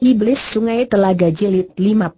Iblis Sungai Telaga Jilid 50.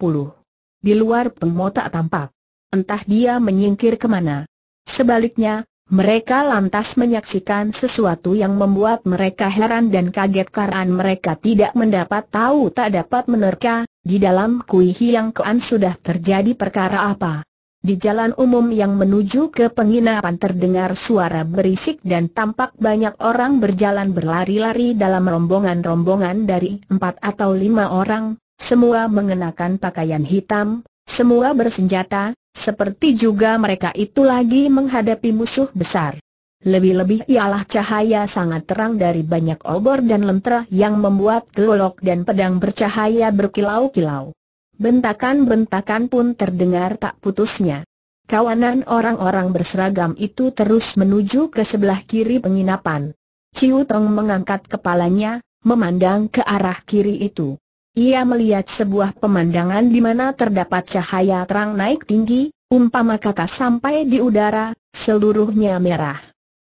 Di luar pengotak tampak. Entah dia menyingkir kemana. Sebaliknya, mereka lantas menyaksikan sesuatu yang membuat mereka heran dan kaget karena mereka tidak mendapat tahu tak dapat menerka, di dalam kuih yang kean sudah terjadi perkara apa. Di jalan umum yang menuju ke penginapan terdengar suara berisik dan tampak banyak orang berjalan berlari-lari dalam rombongan-rombongan dari empat atau lima orang, semua mengenakan pakaian hitam, semua bersenjata, seperti juga mereka itu lagi menghadapi musuh besar. Lebih-lebih ialah cahaya sangat terang dari banyak obor dan lentera yang membuat gelolok dan pedang bercahaya berkilau-kilau. Bentakan-bentakan pun terdengar tak putusnya. Kawanan orang-orang berseragam itu terus menuju ke sebelah kiri penginapan. Ciu Tong mengangkat kepalanya, memandang ke arah kiri itu. Ia melihat sebuah pemandangan di mana terdapat cahaya terang naik tinggi, umpama kata sampai di udara, seluruhnya merah.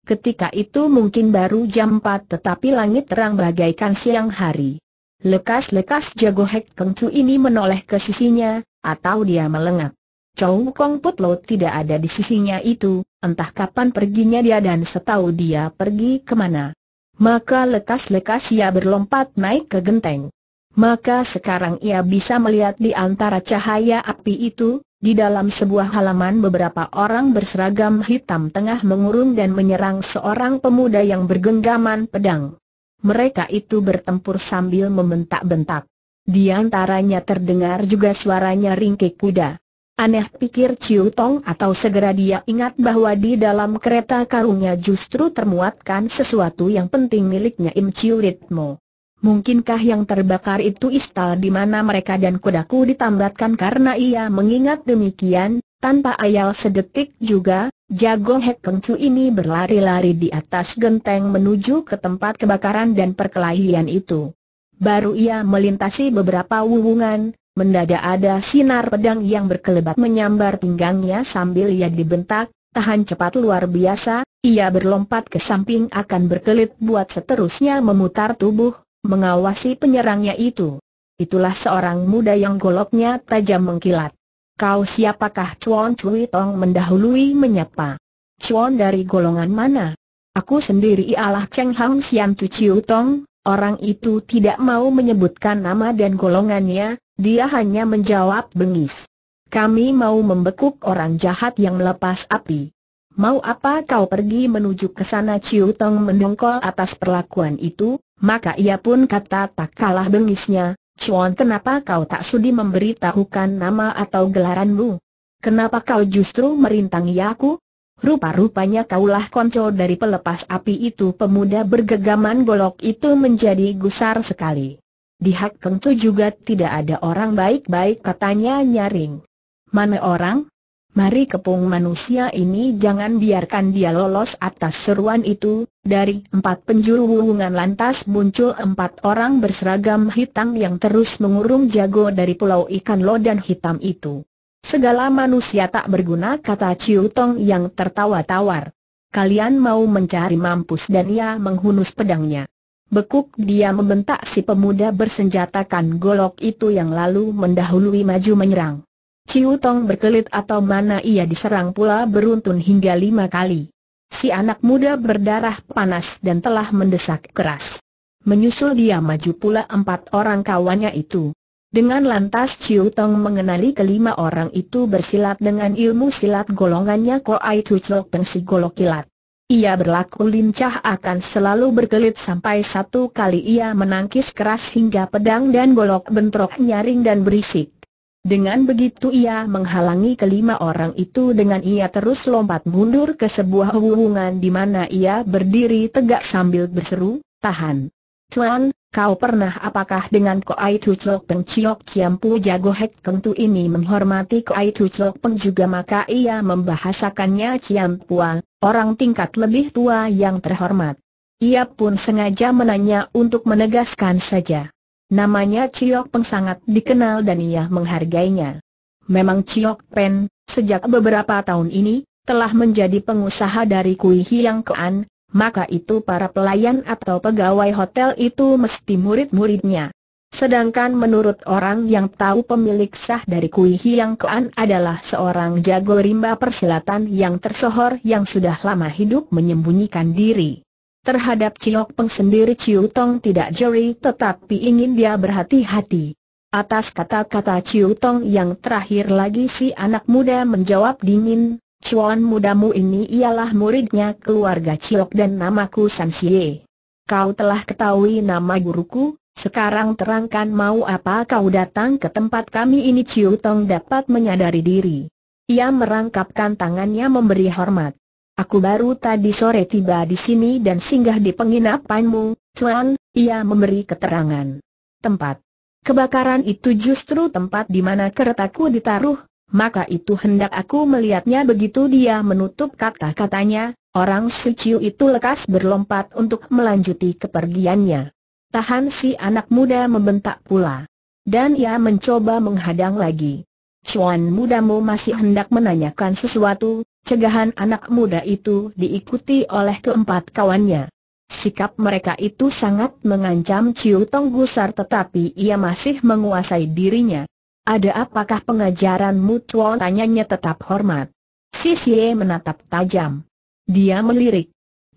Ketika itu mungkin baru jam 4 tetapi langit terang bagaikan siang hari. Lekas-lekas jago Hek Keng Chu ini menoleh ke sisinya, atau dia melengak. Chow Kong Put tidak ada di sisinya itu, entah kapan perginya dia dan setahu dia pergi kemana. Maka lekas-lekas ia berlompat naik ke genteng. Maka sekarang ia bisa melihat di antara cahaya api itu, di dalam sebuah halaman beberapa orang berseragam hitam tengah mengurung dan menyerang seorang pemuda yang bergenggaman pedang mereka itu bertempur sambil membentak-bentak. Di antaranya terdengar juga suaranya ringkik kuda. Aneh pikir Ciu Tong atau segera dia ingat bahwa di dalam kereta karungnya justru termuatkan sesuatu yang penting miliknya Im Ciu Ritmo. Mungkinkah yang terbakar itu istal di mana mereka dan kudaku ditambatkan karena ia mengingat demikian, tanpa ayal sedetik juga, Jago Hek Keng Chu ini berlari-lari di atas genteng menuju ke tempat kebakaran dan perkelahian itu. Baru ia melintasi beberapa wuwungan, mendadak ada sinar pedang yang berkelebat menyambar pinggangnya sambil ia dibentak, tahan cepat luar biasa, ia berlompat ke samping akan berkelit buat seterusnya memutar tubuh, mengawasi penyerangnya itu. Itulah seorang muda yang goloknya tajam mengkilat. Kau siapakah Chuan Cui Tong mendahului menyapa? Chuan dari golongan mana? Aku sendiri ialah Cheng Hang Siam Chu Chiu Tong, orang itu tidak mau menyebutkan nama dan golongannya, dia hanya menjawab bengis. Kami mau membekuk orang jahat yang melepas api. Mau apa kau pergi menuju ke sana Chiu Tong mendongkol atas perlakuan itu, maka ia pun kata tak kalah bengisnya, Chuan kenapa kau tak sudi memberitahukan nama atau gelaranmu? Kenapa kau justru merintangi aku? Rupa-rupanya kaulah konco dari pelepas api itu pemuda bergegaman golok itu menjadi gusar sekali. Di Hak Kengco juga tidak ada orang baik-baik katanya nyaring. Mana orang? Mari kepung manusia ini jangan biarkan dia lolos atas seruan itu, dari empat penjuru wungan lantas muncul empat orang berseragam hitam yang terus mengurung jago dari pulau ikan lodan hitam itu. Segala manusia tak berguna kata Ciu Tong yang tertawa tawar. Kalian mau mencari mampus dan ia menghunus pedangnya. Bekuk dia membentak si pemuda bersenjatakan golok itu yang lalu mendahului maju menyerang. Ciu Tong berkelit atau mana ia diserang pula beruntun hingga lima kali. Si anak muda berdarah panas dan telah mendesak keras. Menyusul dia maju pula empat orang kawannya itu. Dengan lantas Ciu Tong mengenali kelima orang itu bersilat dengan ilmu silat golongannya Koai Peng Si Golok Kilat. Ia berlaku lincah akan selalu berkelit sampai satu kali ia menangkis keras hingga pedang dan golok bentrok nyaring dan berisik. Dengan begitu ia menghalangi kelima orang itu dengan ia terus lompat mundur ke sebuah hubungan di mana ia berdiri tegak sambil berseru, tahan. Tuan, kau pernah apakah dengan Koai Tu Chok Peng Chiok Chiam Pu Jago Hek Keng Tu ini menghormati Koai Tu Chok Peng juga maka ia membahasakannya Chiam Pua, orang tingkat lebih tua yang terhormat. Ia pun sengaja menanya untuk menegaskan saja. Namanya Ciok Peng sangat dikenal dan ia menghargainya. Memang Ciok Pen, sejak beberapa tahun ini, telah menjadi pengusaha dari Kui Hiang Kean, maka itu para pelayan atau pegawai hotel itu mesti murid-muridnya. Sedangkan menurut orang yang tahu pemilik sah dari Kui Hiang Kean adalah seorang jago rimba persilatan yang tersohor yang sudah lama hidup menyembunyikan diri. Terhadap Ciok Peng sendiri Ciu Tong tidak jeri tetapi ingin dia berhati-hati. Atas kata-kata Ciu Tong yang terakhir lagi si anak muda menjawab dingin, Cuan mudamu ini ialah muridnya keluarga Ciok dan namaku San Xie. Kau telah ketahui nama guruku, sekarang terangkan mau apa kau datang ke tempat kami ini Ciu Tong dapat menyadari diri. Ia merangkapkan tangannya memberi hormat. Aku baru tadi sore tiba di sini dan singgah di penginapanmu, Chuan, ia memberi keterangan. Tempat kebakaran itu justru tempat di mana keretaku ditaruh, maka itu hendak aku melihatnya begitu dia menutup kata-katanya, orang suciu itu lekas berlompat untuk melanjuti kepergiannya. Tahan si anak muda membentak pula. Dan ia mencoba menghadang lagi. Chuan mudamu masih hendak menanyakan sesuatu, cegahan anak muda itu diikuti oleh keempat kawannya. Sikap mereka itu sangat mengancam Chiu Tong Gusar tetapi ia masih menguasai dirinya. Ada apakah pengajaranmu Chuan? tanyanya tetap hormat. Si Sie menatap tajam. Dia melirik.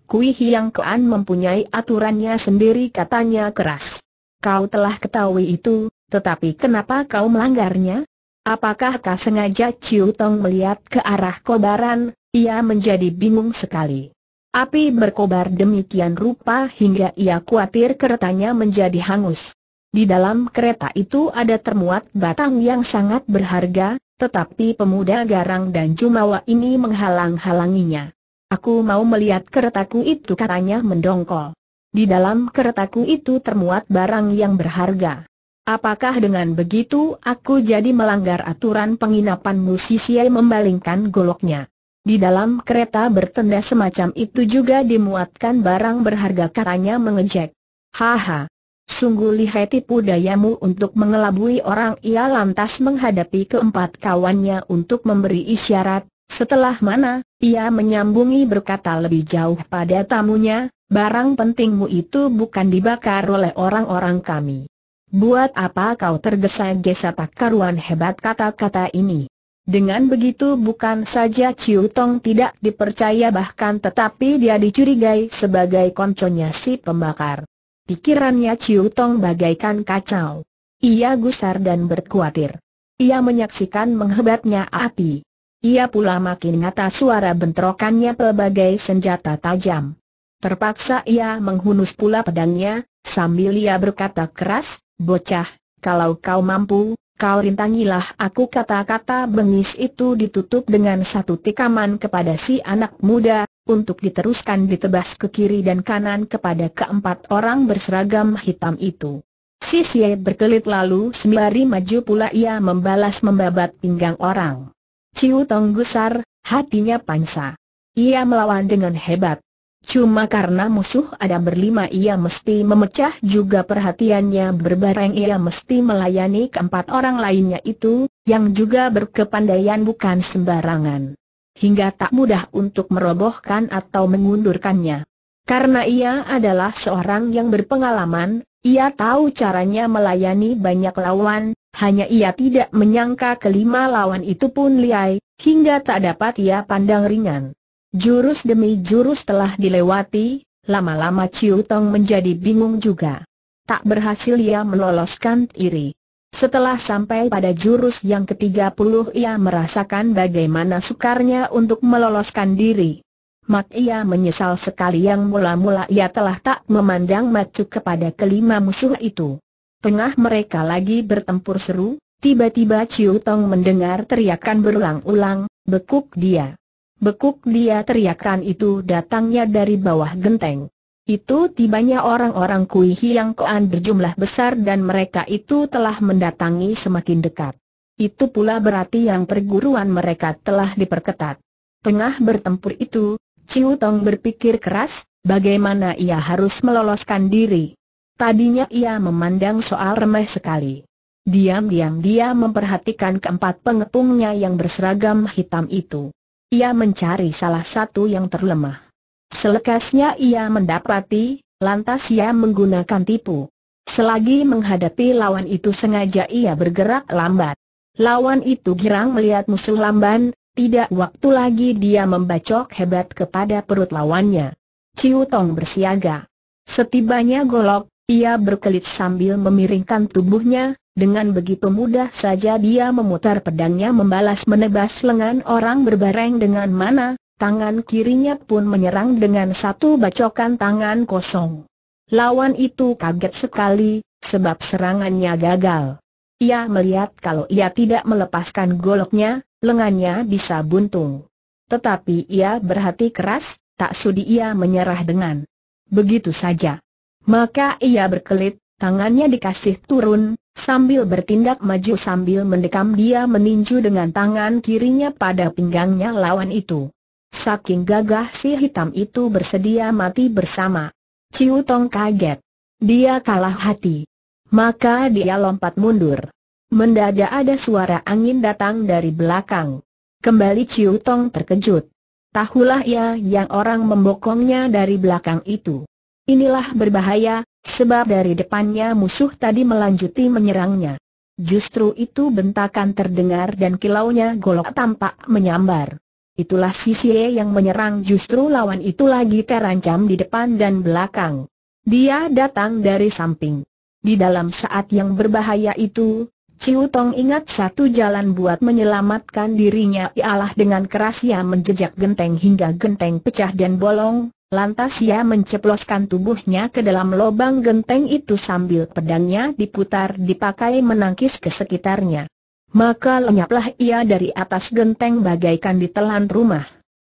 Kui Hiang Kean mempunyai aturannya sendiri katanya keras. Kau telah ketahui itu, tetapi kenapa kau melanggarnya? Apakah kau sengaja Ciu Tong melihat ke arah kobaran? Ia menjadi bingung sekali. Api berkobar demikian rupa hingga ia khawatir keretanya menjadi hangus. Di dalam kereta itu ada termuat batang yang sangat berharga, tetapi pemuda garang dan jumawa ini menghalang-halanginya. Aku mau melihat keretaku itu katanya mendongkol. Di dalam keretaku itu termuat barang yang berharga. Apakah dengan begitu aku jadi melanggar aturan penginapanmu Sisiai membalingkan goloknya? Di dalam kereta bertenda semacam itu juga dimuatkan barang berharga katanya mengejek. Haha. Sungguh lihai tipu dayamu untuk mengelabui orang ia lantas menghadapi keempat kawannya untuk memberi isyarat, setelah mana, ia menyambungi berkata lebih jauh pada tamunya, barang pentingmu itu bukan dibakar oleh orang-orang kami. Buat apa kau tergesa-gesa tak karuan hebat kata-kata ini? Dengan begitu bukan saja Ciu Tong tidak dipercaya bahkan tetapi dia dicurigai sebagai konconya si pembakar. Pikirannya Ciu Tong bagaikan kacau. Ia gusar dan berkuatir. Ia menyaksikan menghebatnya api. Ia pula makin ngata suara bentrokannya pelbagai senjata tajam. Terpaksa ia menghunus pula pedangnya, sambil ia berkata keras, Bocah, kalau kau mampu, kau rintangilah aku kata-kata bengis itu ditutup dengan satu tikaman kepada si anak muda, untuk diteruskan ditebas ke kiri dan kanan kepada keempat orang berseragam hitam itu. Si Siet berkelit lalu sembari maju pula ia membalas membabat pinggang orang. Ciu Tong gusar, hatinya pansa. Ia melawan dengan hebat. Cuma karena musuh ada berlima ia mesti memecah juga perhatiannya berbareng ia mesti melayani keempat orang lainnya itu, yang juga berkepandaian bukan sembarangan. Hingga tak mudah untuk merobohkan atau mengundurkannya. Karena ia adalah seorang yang berpengalaman, ia tahu caranya melayani banyak lawan, hanya ia tidak menyangka kelima lawan itu pun liai, hingga tak dapat ia pandang ringan. Jurus demi jurus telah dilewati, lama-lama Ciu Tong menjadi bingung juga. Tak berhasil ia meloloskan iri. Setelah sampai pada jurus yang ke-30 ia merasakan bagaimana sukarnya untuk meloloskan diri. Mak ia menyesal sekali yang mula-mula ia telah tak memandang macu kepada kelima musuh itu. Tengah mereka lagi bertempur seru, tiba-tiba Ciu Tong mendengar teriakan berulang-ulang, bekuk dia. Bekuk dia teriakan itu datangnya dari bawah genteng. Itu tibanya orang-orang Kui Hiang Koan berjumlah besar dan mereka itu telah mendatangi semakin dekat. Itu pula berarti yang perguruan mereka telah diperketat. Tengah bertempur itu, Ciu Tong berpikir keras, bagaimana ia harus meloloskan diri. Tadinya ia memandang soal remeh sekali. Diam-diam dia memperhatikan keempat pengepungnya yang berseragam hitam itu ia mencari salah satu yang terlemah. Selekasnya ia mendapati, lantas ia menggunakan tipu. Selagi menghadapi lawan itu sengaja ia bergerak lambat. Lawan itu girang melihat musuh lamban, tidak waktu lagi dia membacok hebat kepada perut lawannya. Ciu Tong bersiaga. Setibanya golok, ia berkelit sambil memiringkan tubuhnya, dengan begitu mudah saja dia memutar pedangnya membalas menebas lengan orang berbareng dengan mana, tangan kirinya pun menyerang dengan satu bacokan tangan kosong. Lawan itu kaget sekali, sebab serangannya gagal. Ia melihat kalau ia tidak melepaskan goloknya, lengannya bisa buntung. Tetapi ia berhati keras, tak sudi ia menyerah dengan begitu saja. Maka ia berkelit, tangannya dikasih turun, sambil bertindak maju sambil mendekam dia meninju dengan tangan kirinya pada pinggangnya lawan itu. Saking gagah si hitam itu bersedia mati bersama. Ciu Tong kaget. Dia kalah hati. Maka dia lompat mundur. Mendadak ada suara angin datang dari belakang. Kembali Ciu Tong terkejut. Tahulah ia yang orang membokongnya dari belakang itu. Inilah berbahaya, Sebab dari depannya musuh tadi melanjuti menyerangnya. Justru itu bentakan terdengar dan kilaunya golok tampak menyambar. Itulah sisi yang menyerang justru lawan itu lagi terancam di depan dan belakang. Dia datang dari samping. Di dalam saat yang berbahaya itu, Ciu Tong ingat satu jalan buat menyelamatkan dirinya ialah dengan keras ia menjejak genteng hingga genteng pecah dan bolong, Lantas ia menceploskan tubuhnya ke dalam lubang genteng itu sambil pedangnya diputar dipakai menangkis ke sekitarnya. Maka lenyaplah ia dari atas genteng bagaikan ditelan rumah.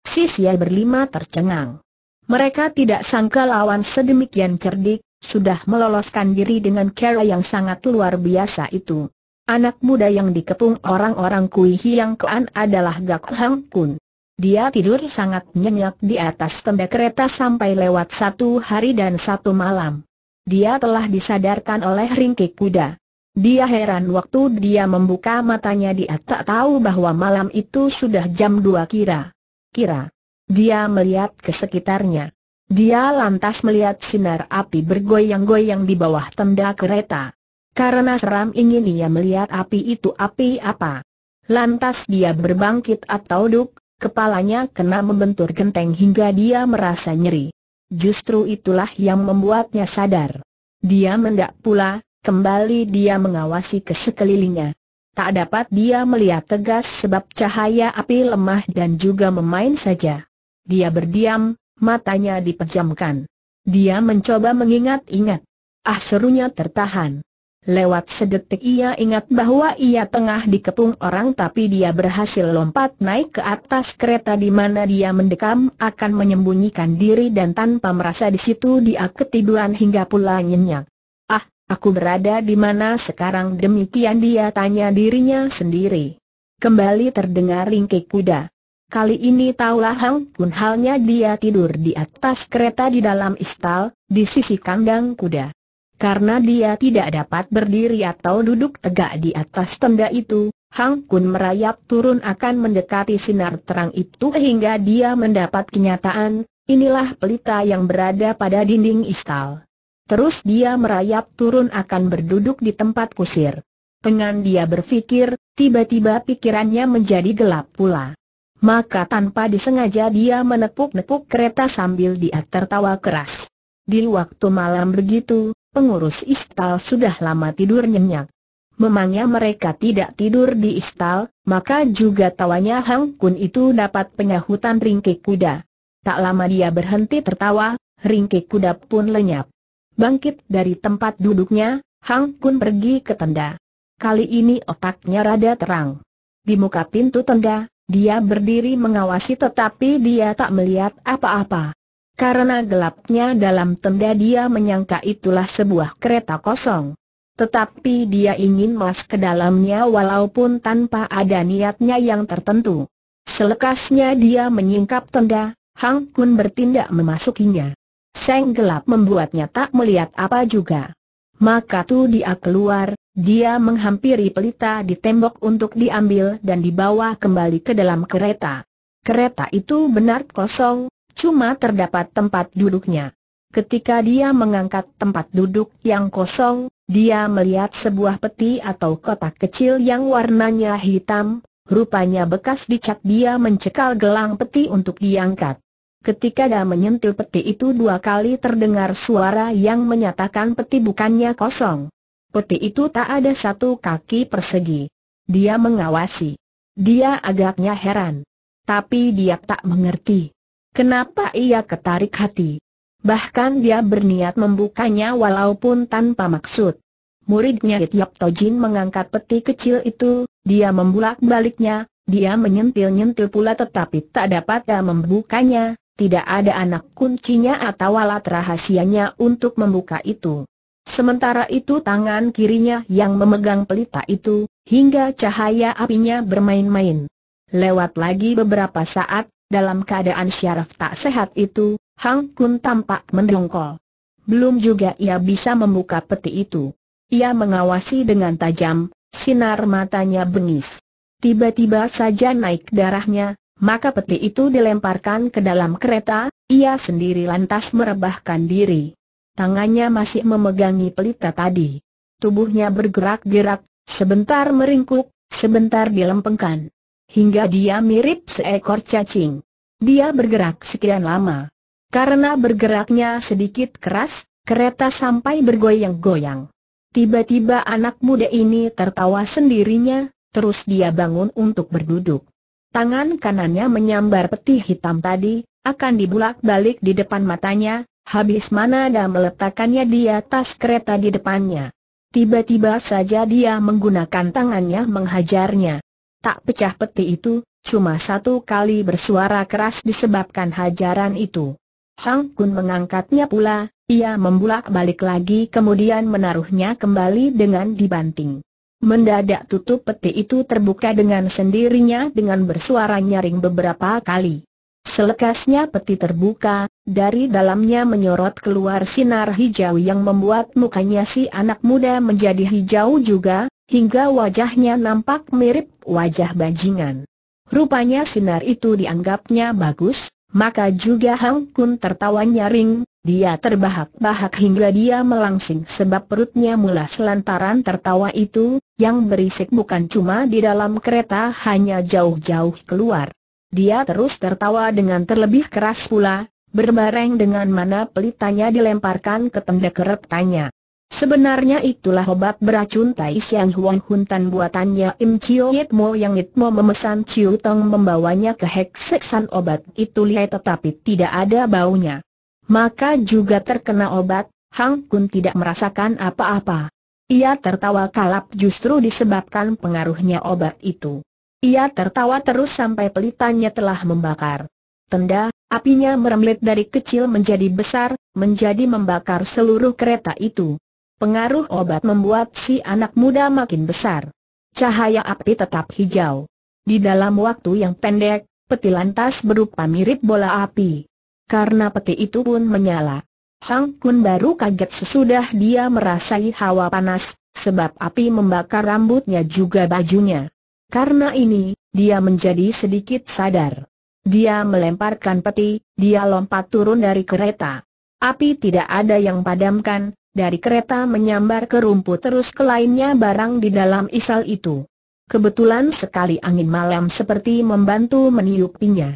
sia berlima tercengang. Mereka tidak sangka lawan sedemikian cerdik, sudah meloloskan diri dengan cara yang sangat luar biasa itu. Anak muda yang dikepung orang-orang Kui Hiang kean adalah Gak Hang Kun. Dia tidur sangat nyenyak di atas tenda kereta sampai lewat satu hari dan satu malam. Dia telah disadarkan oleh ringkik kuda. Dia heran waktu dia membuka matanya dia tak tahu bahwa malam itu sudah jam dua kira. Kira. Dia melihat ke sekitarnya. Dia lantas melihat sinar api bergoyang-goyang di bawah tenda kereta. Karena seram ingin ia melihat api itu api apa. Lantas dia berbangkit atau duduk, Kepalanya kena membentur genteng hingga dia merasa nyeri. Justru itulah yang membuatnya sadar. Dia mendak pula, kembali dia mengawasi ke sekelilingnya. Tak dapat dia melihat tegas sebab cahaya api lemah dan juga memain saja. Dia berdiam, matanya dipejamkan. Dia mencoba mengingat-ingat. Ah serunya tertahan. Lewat sedetik ia ingat bahwa ia tengah dikepung orang tapi dia berhasil lompat naik ke atas kereta di mana dia mendekam akan menyembunyikan diri dan tanpa merasa di situ dia ketiduran hingga pula nyenyak. Ah, aku berada di mana sekarang demikian dia tanya dirinya sendiri. Kembali terdengar ringkik kuda. Kali ini taulah Hang pun halnya dia tidur di atas kereta di dalam istal, di sisi kandang kuda. Karena dia tidak dapat berdiri atau duduk tegak di atas tenda itu, Hang Kun merayap turun akan mendekati sinar terang itu hingga dia mendapat kenyataan, inilah pelita yang berada pada dinding istal. Terus dia merayap turun akan berduduk di tempat kusir. Dengan dia berpikir, tiba-tiba pikirannya menjadi gelap pula. Maka tanpa disengaja dia menepuk-nepuk kereta sambil dia tertawa keras. Di waktu malam begitu, pengurus istal sudah lama tidur nyenyak. Memangnya mereka tidak tidur di istal, maka juga tawanya Hang Kun itu dapat penyahutan ringkik kuda. Tak lama dia berhenti tertawa, ringkik kuda pun lenyap. Bangkit dari tempat duduknya, Hang Kun pergi ke tenda. Kali ini otaknya rada terang. Di muka pintu tenda, dia berdiri mengawasi tetapi dia tak melihat apa-apa. Karena gelapnya dalam tenda dia menyangka itulah sebuah kereta kosong. Tetapi dia ingin masuk ke dalamnya walaupun tanpa ada niatnya yang tertentu. Selekasnya dia menyingkap tenda, Hang Kun bertindak memasukinya. Seng gelap membuatnya tak melihat apa juga. Maka tu dia keluar, dia menghampiri pelita di tembok untuk diambil dan dibawa kembali ke dalam kereta. Kereta itu benar kosong, Cuma terdapat tempat duduknya. Ketika dia mengangkat tempat duduk yang kosong, dia melihat sebuah peti atau kotak kecil yang warnanya hitam, rupanya bekas dicat dia mencekal gelang peti untuk diangkat. Ketika dia menyentil peti itu dua kali terdengar suara yang menyatakan peti bukannya kosong. Peti itu tak ada satu kaki persegi. Dia mengawasi. Dia agaknya heran. Tapi dia tak mengerti. Kenapa ia ketarik hati? Bahkan dia berniat membukanya walaupun tanpa maksud. Muridnya Itiap Tojin mengangkat peti kecil itu, dia membulak-baliknya, dia menyentil-nyentil pula tetapi tak dapat dia membukanya, tidak ada anak kuncinya atau alat rahasianya untuk membuka itu. Sementara itu tangan kirinya yang memegang pelita itu, hingga cahaya apinya bermain-main. Lewat lagi beberapa saat, dalam keadaan syaraf tak sehat itu, Hang Kun tampak mendongkol. Belum juga ia bisa membuka peti itu. Ia mengawasi dengan tajam, sinar matanya bengis. Tiba-tiba saja naik darahnya, maka peti itu dilemparkan ke dalam kereta, ia sendiri lantas merebahkan diri. Tangannya masih memegangi pelita tadi. Tubuhnya bergerak-gerak, sebentar meringkuk, sebentar dilempengkan hingga dia mirip seekor cacing. Dia bergerak sekian lama. Karena bergeraknya sedikit keras, kereta sampai bergoyang-goyang. Tiba-tiba anak muda ini tertawa sendirinya, terus dia bangun untuk berduduk. Tangan kanannya menyambar peti hitam tadi, akan dibulak-balik di depan matanya, habis mana dan meletakkannya di atas kereta di depannya. Tiba-tiba saja dia menggunakan tangannya menghajarnya tak pecah peti itu, cuma satu kali bersuara keras disebabkan hajaran itu. Hang Kun mengangkatnya pula, ia membulak balik lagi kemudian menaruhnya kembali dengan dibanting. Mendadak tutup peti itu terbuka dengan sendirinya dengan bersuara nyaring beberapa kali. Selekasnya peti terbuka, dari dalamnya menyorot keluar sinar hijau yang membuat mukanya si anak muda menjadi hijau juga, hingga wajahnya nampak mirip wajah bajingan. Rupanya sinar itu dianggapnya bagus, maka juga Hang Kun tertawa nyaring, dia terbahak-bahak hingga dia melangsing sebab perutnya mula selantaran tertawa itu, yang berisik bukan cuma di dalam kereta hanya jauh-jauh keluar. Dia terus tertawa dengan terlebih keras pula, berbareng dengan mana pelitanya dilemparkan ke tenda keretanya. Sebenarnya itulah obat beracun Tai Siang Huang Hun Tan buatannya Im Chiu Yit Mo yang Yit Mo memesan Chiu Tong membawanya ke hekseksan obat itu lihat, tetapi tidak ada baunya. Maka juga terkena obat, Hang Kun tidak merasakan apa-apa. Ia tertawa kalap justru disebabkan pengaruhnya obat itu. Ia tertawa terus sampai pelitannya telah membakar. Tenda, apinya merembet dari kecil menjadi besar, menjadi membakar seluruh kereta itu. Pengaruh obat membuat si anak muda makin besar. Cahaya api tetap hijau. Di dalam waktu yang pendek, peti lantas berupa mirip bola api. Karena peti itu pun menyala. Hang Kun baru kaget sesudah dia merasai hawa panas, sebab api membakar rambutnya juga bajunya. Karena ini, dia menjadi sedikit sadar. Dia melemparkan peti, dia lompat turun dari kereta. Api tidak ada yang padamkan, dari kereta menyambar ke rumput terus ke lainnya barang di dalam isal itu. Kebetulan sekali angin malam seperti membantu meniupinya.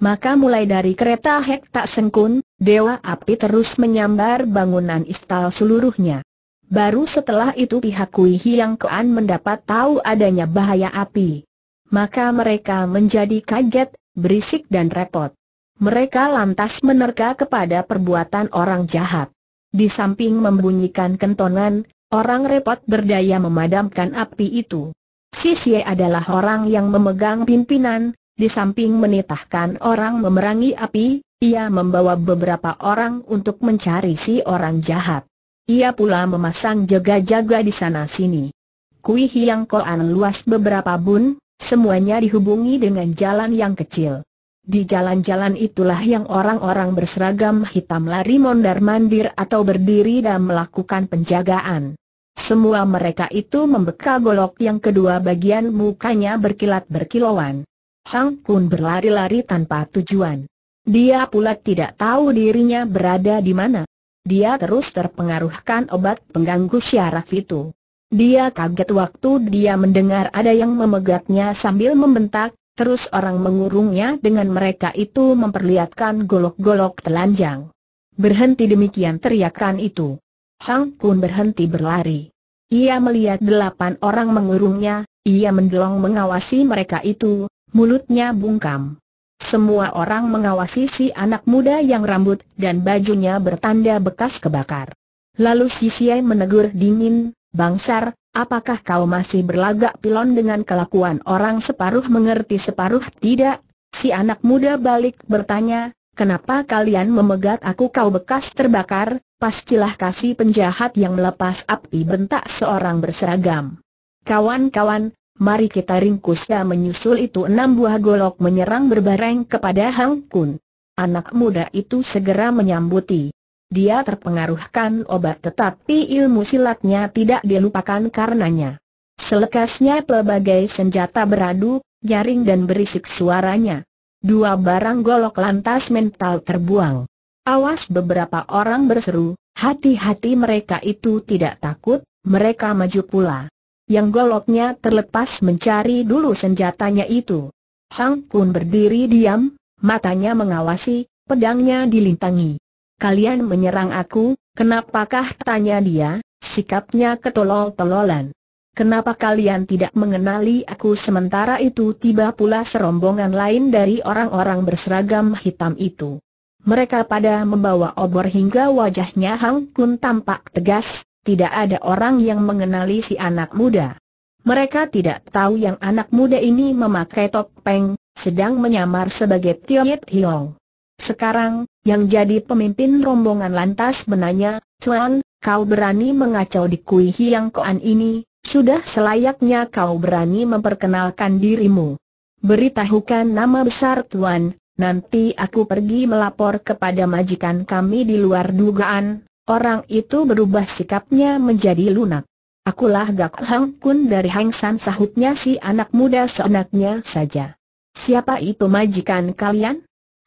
Maka mulai dari kereta hek tak sengkun, dewa api terus menyambar bangunan istal seluruhnya. Baru setelah itu pihak Kui Hiang Kean mendapat tahu adanya bahaya api. Maka mereka menjadi kaget, berisik dan repot. Mereka lantas menerka kepada perbuatan orang jahat. Di samping membunyikan kentongan, orang repot berdaya memadamkan api itu. Sisie adalah orang yang memegang pimpinan, di samping menitahkan orang memerangi api, ia membawa beberapa orang untuk mencari si orang jahat. Ia pula memasang jaga-jaga di sana-sini. Kuih yang Koan luas beberapa bun, semuanya dihubungi dengan jalan yang kecil. Di jalan-jalan itulah yang orang-orang berseragam hitam lari mondar-mandir atau berdiri dan melakukan penjagaan. Semua mereka itu membekal golok yang kedua bagian mukanya berkilat berkilauan. Hang Kun berlari-lari tanpa tujuan. Dia pula tidak tahu dirinya berada di mana. Dia terus terpengaruhkan obat pengganggu syaraf itu. Dia kaget waktu dia mendengar ada yang memegatnya sambil membentak, terus orang mengurungnya dengan mereka itu memperlihatkan golok-golok telanjang. Berhenti demikian teriakan itu. Hang Kun berhenti berlari. Ia melihat delapan orang mengurungnya, ia mendelong mengawasi mereka itu, mulutnya bungkam. Semua orang mengawasi si anak muda yang rambut dan bajunya bertanda bekas kebakar. Lalu si Siai menegur dingin, Bangsar, Apakah kau masih berlagak pilon dengan kelakuan orang separuh mengerti separuh tidak? Si anak muda balik bertanya, kenapa kalian memegat aku kau bekas terbakar, pastilah kasih penjahat yang melepas api bentak seorang berseragam. Kawan-kawan, mari kita ringkus ya menyusul itu enam buah golok menyerang berbareng kepada Hang Kun. Anak muda itu segera menyambuti. Dia terpengaruhkan obat tetapi ilmu silatnya tidak dilupakan karenanya. Selekasnya pelbagai senjata beradu, nyaring dan berisik suaranya. Dua barang golok lantas mental terbuang. Awas beberapa orang berseru, hati-hati mereka itu tidak takut, mereka maju pula. Yang goloknya terlepas mencari dulu senjatanya itu. Hang Kun berdiri diam, matanya mengawasi, pedangnya dilintangi. Kalian menyerang aku, kenapakah tanya dia, sikapnya ketolol-tololan. Kenapa kalian tidak mengenali aku sementara itu tiba pula serombongan lain dari orang-orang berseragam hitam itu. Mereka pada membawa obor hingga wajahnya Hang Kun tampak tegas, tidak ada orang yang mengenali si anak muda. Mereka tidak tahu yang anak muda ini memakai topeng, sedang menyamar sebagai Yit Hiong. Sekarang, yang jadi pemimpin rombongan lantas menanya Tuan, kau berani mengacau di Kui Hiang Koan ini, sudah selayaknya kau berani memperkenalkan dirimu. Beritahukan nama besar Tuan, nanti aku pergi melapor kepada majikan kami di luar dugaan, orang itu berubah sikapnya menjadi lunak. Akulah Gak Hang Kun dari Hang San sahutnya si anak muda seenaknya saja. Siapa itu majikan kalian?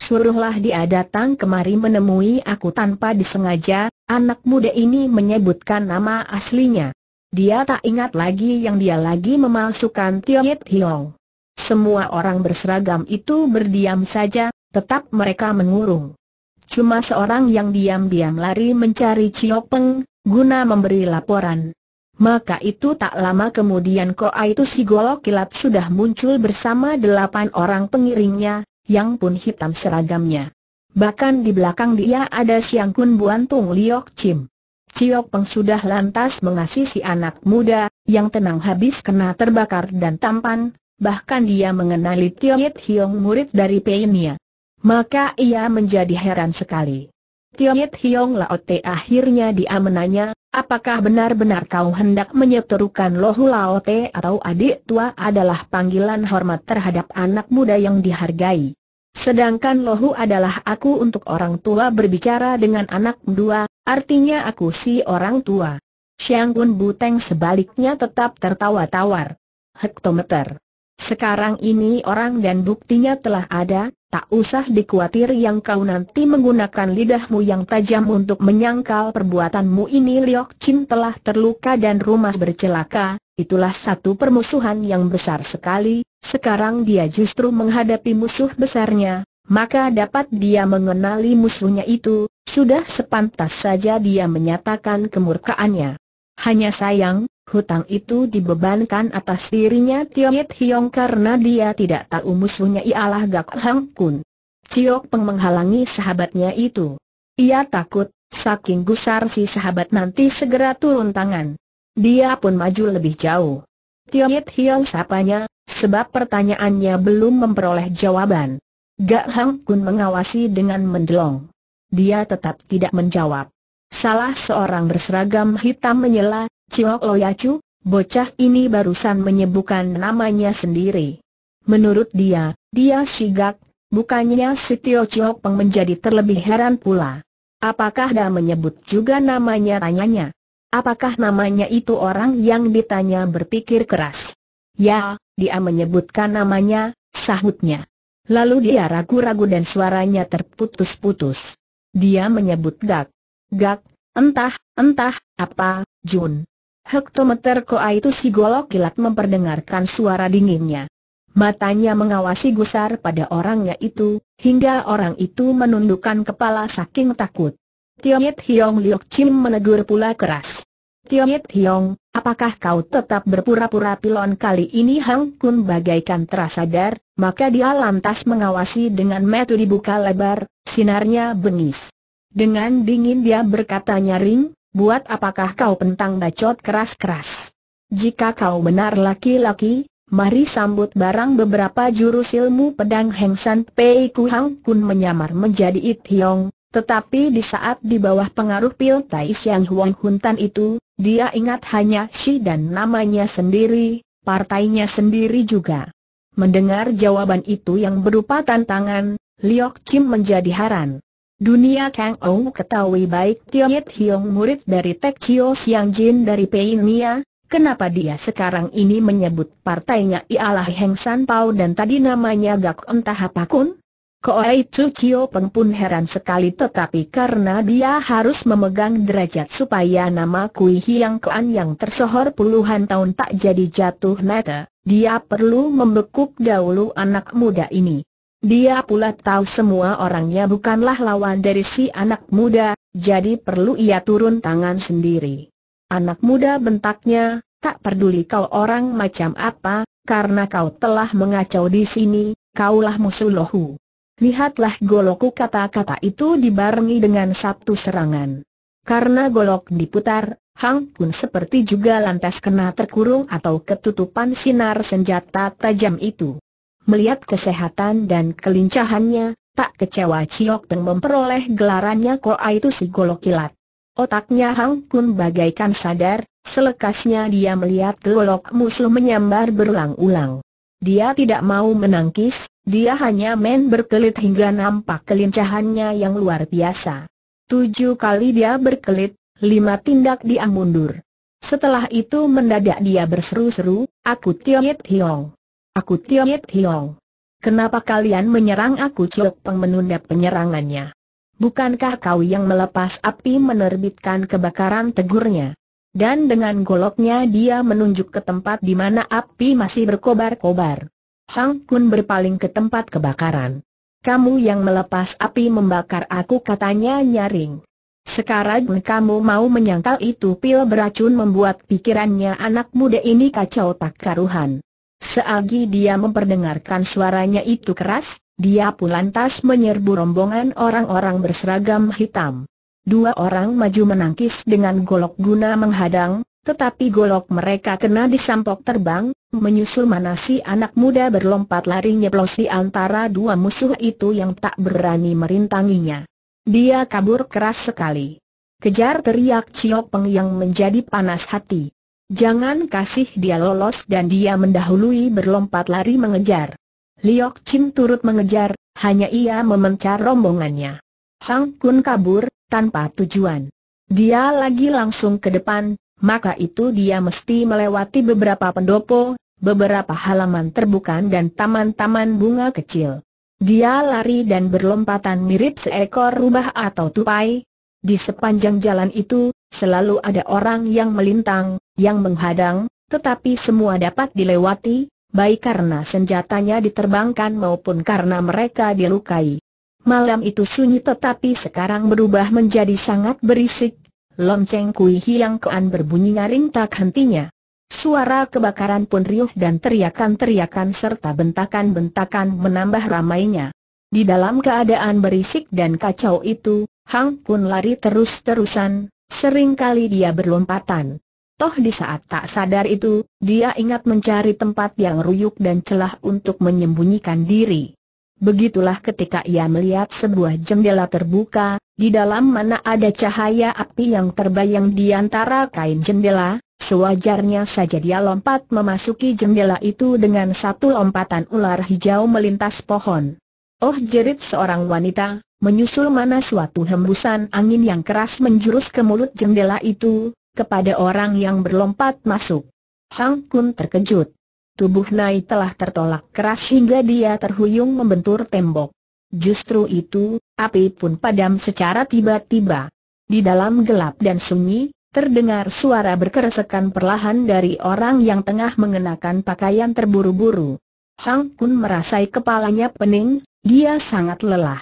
suruhlah dia datang kemari menemui aku tanpa disengaja, anak muda ini menyebutkan nama aslinya. Dia tak ingat lagi yang dia lagi memalsukan Yit Hiong. Semua orang berseragam itu berdiam saja, tetap mereka mengurung. Cuma seorang yang diam-diam lari mencari Cio Peng, guna memberi laporan. Maka itu tak lama kemudian Ko itu si golok kilat sudah muncul bersama delapan orang pengiringnya, yang pun hitam seragamnya. Bahkan di belakang dia ada Siang Kun Buan Liok Chim. Ciok Peng sudah lantas si anak muda, yang tenang habis kena terbakar dan tampan, bahkan dia mengenali Yit Hiong murid dari Peinia. Maka ia menjadi heran sekali. Yit Hiong Laote akhirnya dia menanya, Apakah benar-benar kau hendak menyeterukan Lohu Laote atau adik tua adalah panggilan hormat terhadap anak muda yang dihargai? Sedangkan Lohu adalah aku untuk orang tua berbicara dengan anak muda, artinya aku si orang tua. Xiang Gun Buteng sebaliknya tetap tertawa tawar. Hektometer. Sekarang ini orang dan buktinya telah ada, Tak usah dikhawatir yang kau nanti menggunakan lidahmu yang tajam untuk menyangkal perbuatanmu ini Liok Chin telah terluka dan rumah bercelaka, itulah satu permusuhan yang besar sekali, sekarang dia justru menghadapi musuh besarnya, maka dapat dia mengenali musuhnya itu, sudah sepantas saja dia menyatakan kemurkaannya. Hanya sayang, Hutang itu dibebankan atas dirinya Yit Hiong karena dia tidak tahu musuhnya ialah Gak Hang Kun. Ciok Peng menghalangi sahabatnya itu. Ia takut, saking gusar si sahabat nanti segera turun tangan. Dia pun maju lebih jauh. Yit Hiong sapanya, sebab pertanyaannya belum memperoleh jawaban. Gak Hang Kun mengawasi dengan mendelong. Dia tetap tidak menjawab. Salah seorang berseragam hitam menyela, Ciok Loyacu, bocah ini barusan menyebutkan namanya sendiri. Menurut dia, dia sigak, bukannya si Tio Ciok Peng menjadi terlebih heran pula. Apakah dia menyebut juga namanya tanyanya? Apakah namanya itu orang yang ditanya berpikir keras? Ya, dia menyebutkan namanya, sahutnya. Lalu dia ragu-ragu dan suaranya terputus-putus. Dia menyebut Gak, Gak, entah, entah, apa, Jun. Hektometer Koa itu si golok kilat memperdengarkan suara dinginnya. Matanya mengawasi gusar pada orangnya itu, hingga orang itu menundukkan kepala saking takut. Tionyet Hiong Liok Chim menegur pula keras. Tionyet Hiong, apakah kau tetap berpura-pura pilon kali ini Hang Kun bagaikan terasadar, maka dia lantas mengawasi dengan mata dibuka lebar, sinarnya bengis. Dengan dingin dia berkata nyaring, buat apakah kau pentang bacot keras-keras? Jika kau benar laki-laki, mari sambut barang beberapa jurus ilmu pedang Heng San Pei Ku Hang Kun menyamar menjadi It Hiong, tetapi di saat di bawah pengaruh pil Tai Siang Huang Huntan itu, dia ingat hanya si dan namanya sendiri, partainya sendiri juga. Mendengar jawaban itu yang berupa tantangan, Liok Kim menjadi haran. Dunia Kang Ou ketahui baik Tio Yit Hiong murid dari Tek Chio Siang Jin dari Pei Nia. kenapa dia sekarang ini menyebut partainya ialah Heng San Pao dan tadi namanya Gak entah apa kun? Koei Chu Chio Peng pun heran sekali tetapi karena dia harus memegang derajat supaya nama Kui Hiang Kuan yang tersohor puluhan tahun tak jadi jatuh nada, dia perlu membekuk dahulu anak muda ini. Dia pula tahu semua orangnya bukanlah lawan dari si anak muda, jadi perlu ia turun tangan sendiri. Anak muda bentaknya, tak peduli kau orang macam apa, karena kau telah mengacau di sini, kaulah musuh lohu. Lihatlah goloku kata-kata itu dibarengi dengan satu serangan. Karena golok diputar, Hang pun seperti juga lantas kena terkurung atau ketutupan sinar senjata tajam itu. Melihat kesehatan dan kelincahannya, tak kecewa Chiok Peng memperoleh gelarannya Koai itu si golok kilat. Otaknya Hang Kun bagaikan sadar, selekasnya dia melihat golok musuh menyambar berulang-ulang. Dia tidak mau menangkis, dia hanya men berkelit hingga nampak kelincahannya yang luar biasa. Tujuh kali dia berkelit, lima tindak dia mundur. Setelah itu mendadak dia berseru-seru, aku Tiet Hiong. Aku Yip Hiong. Kenapa kalian menyerang aku Ciok Peng menunda penyerangannya? Bukankah kau yang melepas api menerbitkan kebakaran tegurnya? Dan dengan goloknya dia menunjuk ke tempat di mana api masih berkobar-kobar. Hang Kun berpaling ke tempat kebakaran. Kamu yang melepas api membakar aku katanya nyaring. Sekarang kamu mau menyangkal itu pil beracun membuat pikirannya anak muda ini kacau tak karuhan. Seagi dia memperdengarkan suaranya itu keras, dia pun lantas menyerbu rombongan orang-orang berseragam hitam. Dua orang maju menangkis dengan golok guna menghadang, tetapi golok mereka kena disampok terbang, menyusul mana si anak muda berlompat lari nyeplos di antara dua musuh itu yang tak berani merintanginya. Dia kabur keras sekali. Kejar teriak Ciok Peng yang menjadi panas hati. Jangan kasih dia lolos dan dia mendahului berlompat lari mengejar. Liok Chin turut mengejar, hanya ia memencar rombongannya. Hang Kun kabur, tanpa tujuan. Dia lagi langsung ke depan, maka itu dia mesti melewati beberapa pendopo, beberapa halaman terbuka dan taman-taman bunga kecil. Dia lari dan berlompatan mirip seekor rubah atau tupai. Di sepanjang jalan itu, selalu ada orang yang melintang, yang menghadang, tetapi semua dapat dilewati, baik karena senjatanya diterbangkan maupun karena mereka dilukai. Malam itu sunyi tetapi sekarang berubah menjadi sangat berisik, lonceng kui hilang kean berbunyi nyaring tak hentinya. Suara kebakaran pun riuh dan teriakan-teriakan serta bentakan-bentakan menambah ramainya. Di dalam keadaan berisik dan kacau itu, Hang pun lari terus-terusan, seringkali dia berlompatan. Toh di saat tak sadar itu, dia ingat mencari tempat yang ruyuk dan celah untuk menyembunyikan diri. Begitulah ketika ia melihat sebuah jendela terbuka, di dalam mana ada cahaya api yang terbayang di antara kain jendela, sewajarnya saja dia lompat memasuki jendela itu dengan satu lompatan ular hijau melintas pohon. Oh jerit seorang wanita, menyusul mana suatu hembusan angin yang keras menjurus ke mulut jendela itu, kepada orang yang berlompat masuk. Hang Kun terkejut. Tubuh Nai telah tertolak keras hingga dia terhuyung membentur tembok. Justru itu, api pun padam secara tiba-tiba. Di dalam gelap dan sunyi, terdengar suara berkeresekan perlahan dari orang yang tengah mengenakan pakaian terburu-buru. Hang Kun merasai kepalanya pening, dia sangat lelah.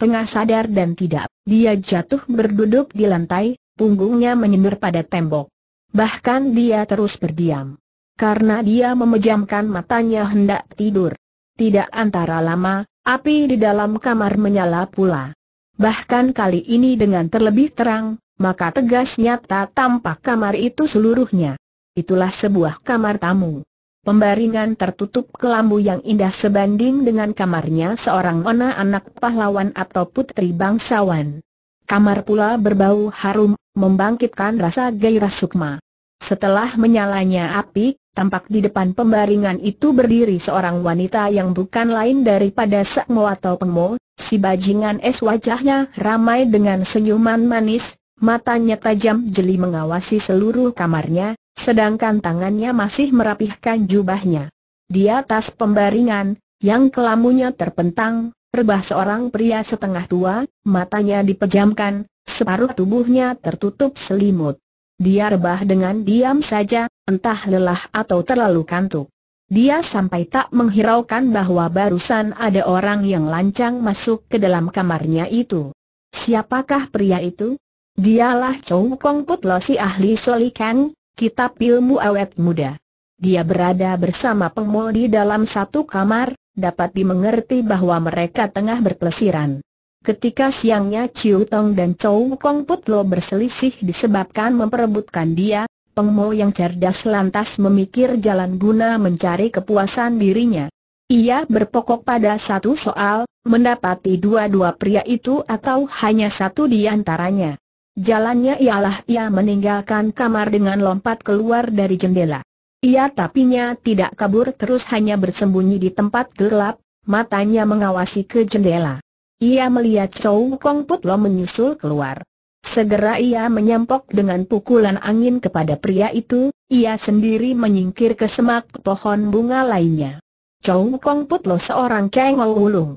Tengah sadar dan tidak, dia jatuh berduduk di lantai, punggungnya menyendur pada tembok. Bahkan dia terus berdiam. Karena dia memejamkan matanya hendak tidur. Tidak antara lama, api di dalam kamar menyala pula. Bahkan kali ini dengan terlebih terang, maka tegas nyata tampak kamar itu seluruhnya. Itulah sebuah kamar tamu. Pembaringan tertutup kelambu yang indah sebanding dengan kamarnya seorang ona anak pahlawan atau putri bangsawan. Kamar pula berbau harum, membangkitkan rasa gairah sukma. Setelah menyalanya api, tampak di depan pembaringan itu berdiri seorang wanita yang bukan lain daripada Sakmo atau Pengmo, si bajingan es wajahnya ramai dengan senyuman manis, matanya tajam jeli mengawasi seluruh kamarnya, sedangkan tangannya masih merapihkan jubahnya. Di atas pembaringan, yang kelamunya terpentang, rebah seorang pria setengah tua, matanya dipejamkan, separuh tubuhnya tertutup selimut. Dia rebah dengan diam saja, entah lelah atau terlalu kantuk. Dia sampai tak menghiraukan bahwa barusan ada orang yang lancang masuk ke dalam kamarnya itu. Siapakah pria itu? Dialah Chow Kong Put Lo si ahli Solikan, kitab ilmu awet muda. Dia berada bersama pengemudi dalam satu kamar, dapat dimengerti bahwa mereka tengah berpelesiran. Ketika siangnya Chiu Tong dan Chou Kong Put berselisih disebabkan memperebutkan dia, Peng Mo yang cerdas lantas memikir jalan guna mencari kepuasan dirinya. Ia berpokok pada satu soal, mendapati dua-dua pria itu atau hanya satu di antaranya. Jalannya ialah ia meninggalkan kamar dengan lompat keluar dari jendela. Ia tapinya tidak kabur terus hanya bersembunyi di tempat gelap, matanya mengawasi ke jendela. Ia melihat Chow Kong Put menyusul keluar. Segera ia menyampok dengan pukulan angin kepada pria itu, ia sendiri menyingkir ke semak pohon bunga lainnya. Chow Kong Put seorang cengol ulung.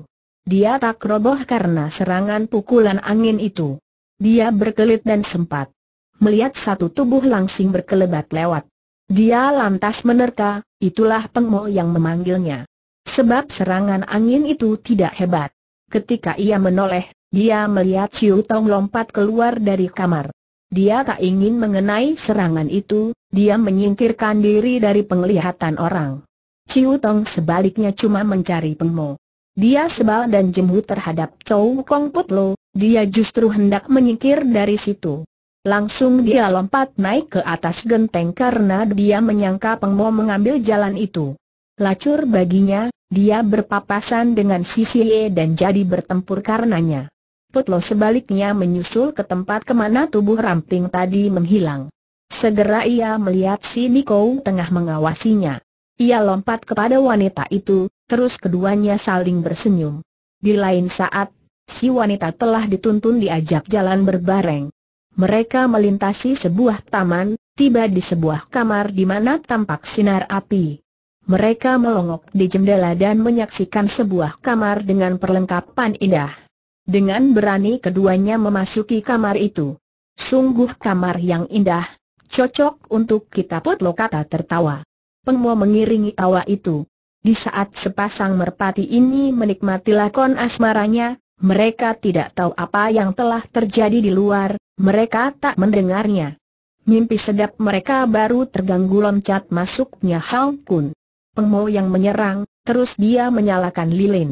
Dia tak roboh karena serangan pukulan angin itu. Dia berkelit dan sempat melihat satu tubuh langsing berkelebat lewat dia lantas menerka, itulah Pengmo yang memanggilnya. Sebab serangan angin itu tidak hebat. Ketika ia menoleh, dia melihat Ciu Tong lompat keluar dari kamar. Dia tak ingin mengenai serangan itu, dia menyingkirkan diri dari penglihatan orang. Ciu Tong sebaliknya cuma mencari Pengmo. Dia sebal dan jemu terhadap Chow Kong Putlo, dia justru hendak menyingkir dari situ. Langsung dia lompat naik ke atas genteng karena dia menyangka Pengmo mengambil jalan itu. Lacur baginya, dia berpapasan dengan Sisie dan jadi bertempur karenanya. Putlo sebaliknya menyusul ke tempat kemana tubuh ramping tadi menghilang. Segera ia melihat si Niko tengah mengawasinya. Ia lompat kepada wanita itu, terus keduanya saling bersenyum. Di lain saat, si wanita telah dituntun diajak jalan berbareng. Mereka melintasi sebuah taman, tiba di sebuah kamar di mana tampak sinar api. Mereka melongok di jendela dan menyaksikan sebuah kamar dengan perlengkapan indah. Dengan berani keduanya memasuki kamar itu. Sungguh kamar yang indah, cocok untuk kita putlo kata tertawa. Pengmo mengiringi tawa itu. Di saat sepasang merpati ini menikmati lakon asmaranya, mereka tidak tahu apa yang telah terjadi di luar, mereka tak mendengarnya. Mimpi sedap mereka baru terganggu loncat masuknya Hao Kun. Pengmo yang menyerang, terus dia menyalakan lilin.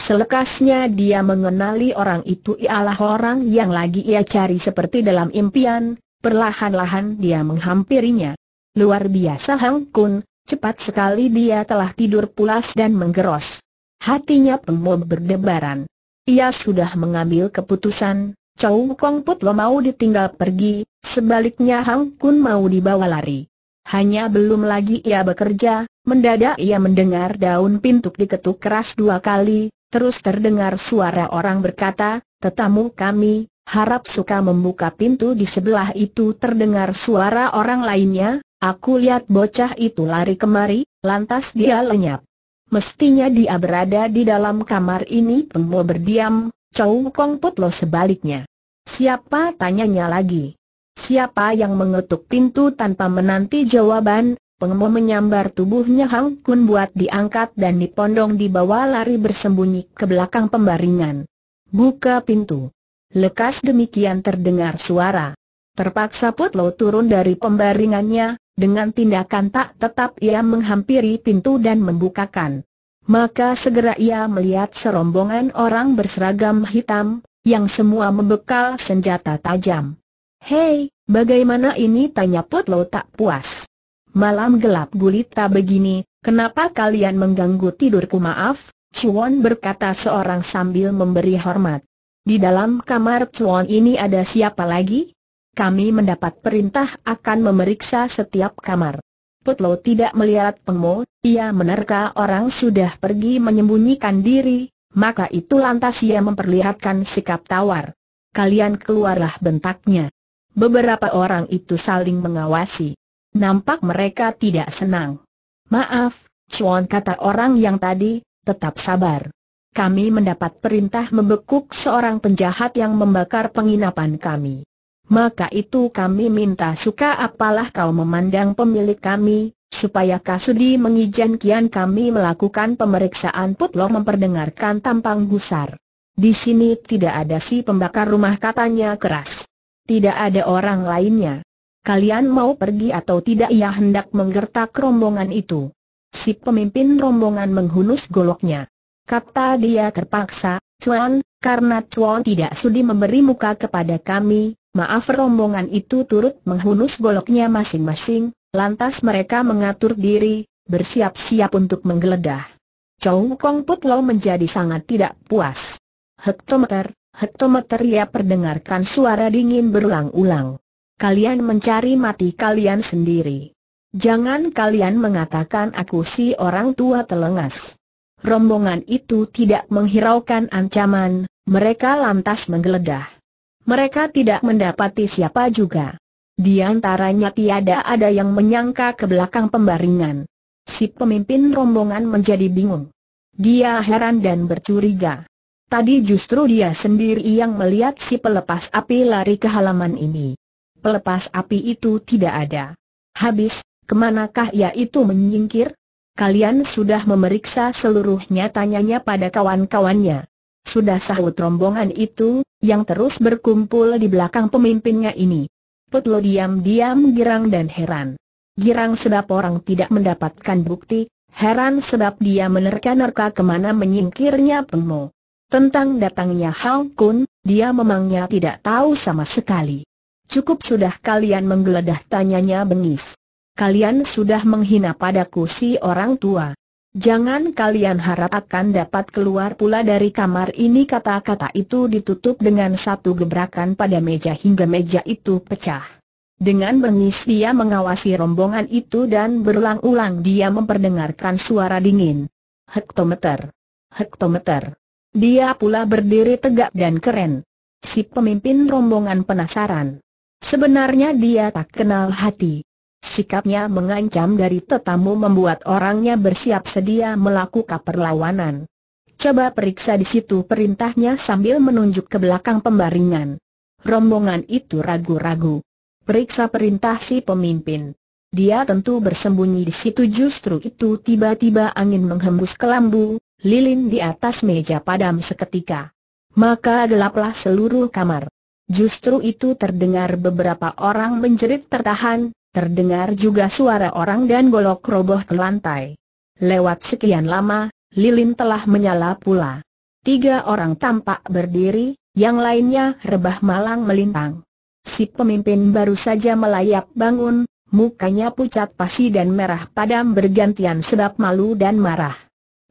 Selekasnya dia mengenali orang itu ialah orang yang lagi ia cari seperti dalam impian, perlahan-lahan dia menghampirinya. Luar biasa Hang Kun, cepat sekali dia telah tidur pulas dan menggeros. Hatinya Pengmo berdebaran. Ia sudah mengambil keputusan, Chow Kong Put Lo mau ditinggal pergi, sebaliknya Hang Kun mau dibawa lari. Hanya belum lagi ia bekerja, mendadak ia mendengar daun pintu diketuk keras dua kali, terus terdengar suara orang berkata, tetamu kami, harap suka membuka pintu di sebelah itu terdengar suara orang lainnya, aku lihat bocah itu lari kemari, lantas dia lenyap. Mestinya dia berada di dalam kamar ini Pemo berdiam, Chow Kong Putlo sebaliknya. Siapa tanyanya lagi? Siapa yang mengetuk pintu tanpa menanti jawaban? Pengemo menyambar tubuhnya Hang Kun buat diangkat dan dipondong di bawah lari bersembunyi ke belakang pembaringan. Buka pintu. Lekas demikian terdengar suara. Terpaksa Putlo turun dari pembaringannya, dengan tindakan tak tetap ia menghampiri pintu dan membukakan maka segera ia melihat serombongan orang berseragam hitam, yang semua membekal senjata tajam. Hei, bagaimana ini tanya Potlo tak puas. Malam gelap gulita begini, kenapa kalian mengganggu tidurku maaf? Chuan berkata seorang sambil memberi hormat. Di dalam kamar Chuan ini ada siapa lagi? Kami mendapat perintah akan memeriksa setiap kamar. Putlo tidak melihat pengemudi. Ia menerka orang sudah pergi menyembunyikan diri, maka itu lantas ia memperlihatkan sikap tawar. Kalian keluarlah bentaknya. Beberapa orang itu saling mengawasi. Nampak mereka tidak senang. Maaf, cuan kata orang yang tadi, tetap sabar. Kami mendapat perintah membekuk seorang penjahat yang membakar penginapan kami. Maka itu kami minta suka apalah kau memandang pemilik kami, supaya Kasudi mengizinkan kian kami melakukan pemeriksaan Putlo memperdengarkan tampang gusar. Di sini tidak ada si pembakar rumah katanya keras. Tidak ada orang lainnya. Kalian mau pergi atau tidak ia hendak menggertak rombongan itu. Si pemimpin rombongan menghunus goloknya. Kata dia terpaksa, Cuan, karena Cuan tidak sudi memberi muka kepada kami, maaf rombongan itu turut menghunus goloknya masing-masing, Lantas mereka mengatur diri, bersiap-siap untuk menggeledah. Chow Kong Put Lo menjadi sangat tidak puas. Hektometer, hektometer ia perdengarkan suara dingin berulang-ulang. Kalian mencari mati kalian sendiri. Jangan kalian mengatakan aku si orang tua telengas. Rombongan itu tidak menghiraukan ancaman, mereka lantas menggeledah. Mereka tidak mendapati siapa juga. Di antaranya tiada ada yang menyangka ke belakang pembaringan. Si pemimpin rombongan menjadi bingung. Dia heran dan bercuriga. Tadi justru dia sendiri yang melihat si pelepas api lari ke halaman ini. Pelepas api itu tidak ada. Habis, kemanakah ia itu menyingkir? Kalian sudah memeriksa seluruhnya tanyanya pada kawan-kawannya. Sudah sahut rombongan itu, yang terus berkumpul di belakang pemimpinnya ini. Putlo diam-diam girang dan heran. Girang sebab orang tidak mendapatkan bukti, heran sebab dia menerka-nerka kemana menyingkirnya Pengmo. Tentang datangnya Hao Kun, dia memangnya tidak tahu sama sekali. Cukup sudah kalian menggeledah tanyanya bengis. Kalian sudah menghina padaku si orang tua. Jangan kalian harap akan dapat keluar pula dari kamar ini kata-kata itu ditutup dengan satu gebrakan pada meja hingga meja itu pecah. Dengan bengis dia mengawasi rombongan itu dan berulang-ulang dia memperdengarkan suara dingin. Hektometer. Hektometer. Dia pula berdiri tegak dan keren. Si pemimpin rombongan penasaran. Sebenarnya dia tak kenal hati. Sikapnya mengancam dari tetamu membuat orangnya bersiap sedia melakukan perlawanan. Coba periksa di situ perintahnya sambil menunjuk ke belakang pembaringan. Rombongan itu ragu-ragu. Periksa perintah si pemimpin. Dia tentu bersembunyi di situ justru itu tiba-tiba angin menghembus kelambu, lilin di atas meja padam seketika. Maka gelaplah seluruh kamar. Justru itu terdengar beberapa orang menjerit tertahan, Terdengar juga suara orang dan golok roboh ke lantai. Lewat sekian lama, lilin telah menyala pula. Tiga orang tampak berdiri, yang lainnya rebah malang melintang. Si pemimpin baru saja melayap bangun, mukanya pucat pasi dan merah padam bergantian sebab malu dan marah.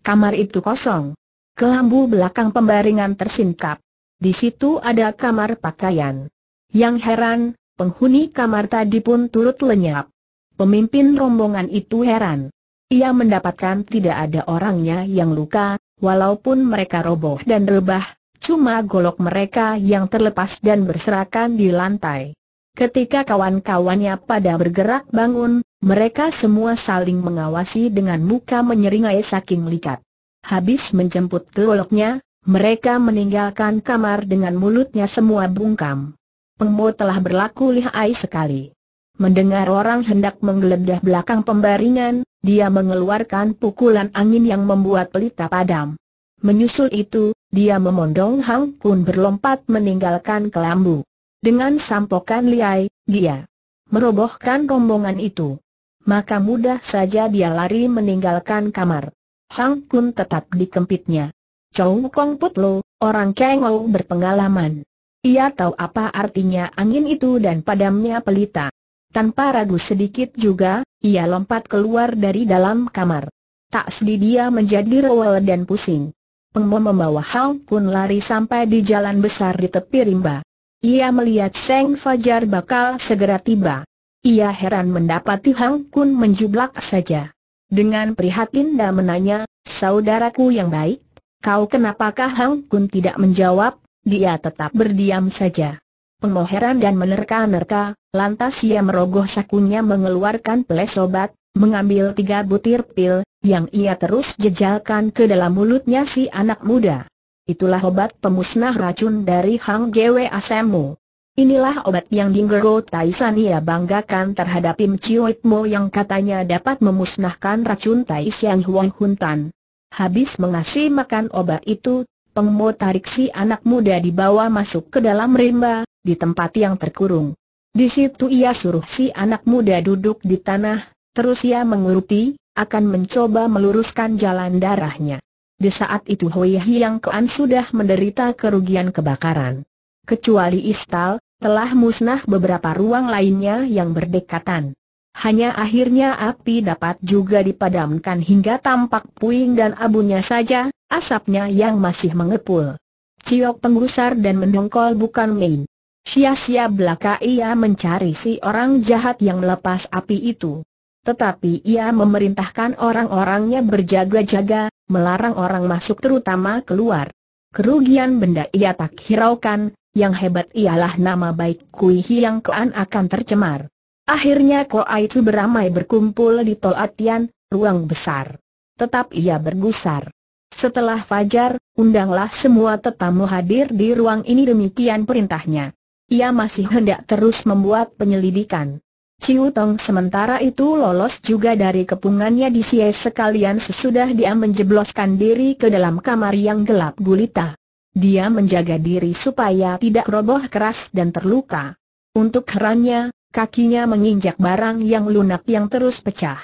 Kamar itu kosong. Kelambu belakang pembaringan tersingkap. Di situ ada kamar pakaian. Yang heran, Penghuni kamar tadi pun turut lenyap. Pemimpin rombongan itu heran. Ia mendapatkan tidak ada orangnya yang luka, walaupun mereka roboh dan rebah, cuma golok mereka yang terlepas dan berserakan di lantai. Ketika kawan-kawannya pada bergerak bangun, mereka semua saling mengawasi dengan muka menyeringai saking likat. Habis menjemput goloknya, mereka meninggalkan kamar dengan mulutnya semua bungkam. Pengmo telah berlaku lihai sekali. Mendengar orang hendak menggeledah belakang pembaringan, dia mengeluarkan pukulan angin yang membuat pelita padam. Menyusul itu, dia memondong Hang Kun berlompat meninggalkan kelambu. Dengan sampokan liai, dia merobohkan rombongan itu. Maka mudah saja dia lari meninggalkan kamar. Hang Kun tetap dikempitnya. Chow Kong Putlo, orang orang Kengou berpengalaman. Ia tahu apa artinya angin itu dan padamnya pelita. Tanpa ragu sedikit juga, ia lompat keluar dari dalam kamar. Tak sedih dia menjadi rewel dan pusing. Pengmo membawa Hang Kun lari sampai di jalan besar di tepi rimba. Ia melihat Seng Fajar bakal segera tiba. Ia heran mendapati Hang Kun menjublak saja. Dengan prihatin dan menanya, saudaraku yang baik, kau kenapakah Hang Kun tidak menjawab? Dia tetap berdiam saja. Pemoh dan menerka-nerka, lantas ia merogoh sakunya mengeluarkan pelesobat, mengambil tiga butir pil, yang ia terus jejalkan ke dalam mulutnya si anak muda. Itulah obat pemusnah racun dari Hang Gwe Asemu. Inilah obat yang Dinggero Taisan ia banggakan terhadap Im Chiuit Mo yang katanya dapat memusnahkan racun Tai Siang Huang Huntan. Habis mengasih makan obat itu, Pengmo tarik si anak muda dibawa masuk ke dalam rimba, di tempat yang terkurung. Di situ ia suruh si anak muda duduk di tanah, terus ia mengurupi, akan mencoba meluruskan jalan darahnya. Di saat itu Hoi Hiang Kuan sudah menderita kerugian kebakaran. Kecuali Istal, telah musnah beberapa ruang lainnya yang berdekatan. Hanya akhirnya api dapat juga dipadamkan hingga tampak puing dan abunya saja, asapnya yang masih mengepul. Ciok penggusar dan mendongkol bukan main. Sia-sia belaka ia mencari si orang jahat yang melepas api itu. Tetapi ia memerintahkan orang-orangnya berjaga-jaga, melarang orang masuk terutama keluar. Kerugian benda ia tak hiraukan, yang hebat ialah nama baik Kui Hiang Kuan akan tercemar. Akhirnya Koa itu beramai berkumpul di Tol Atian, ruang besar. Tetap ia bergusar. Setelah fajar, undanglah semua tetamu hadir di ruang ini demikian perintahnya. Ia masih hendak terus membuat penyelidikan. Ciu Tong sementara itu lolos juga dari kepungannya di Sies sekalian sesudah dia menjebloskan diri ke dalam kamar yang gelap gulita. Dia menjaga diri supaya tidak roboh keras dan terluka. Untuk herannya, kakinya menginjak barang yang lunak yang terus pecah.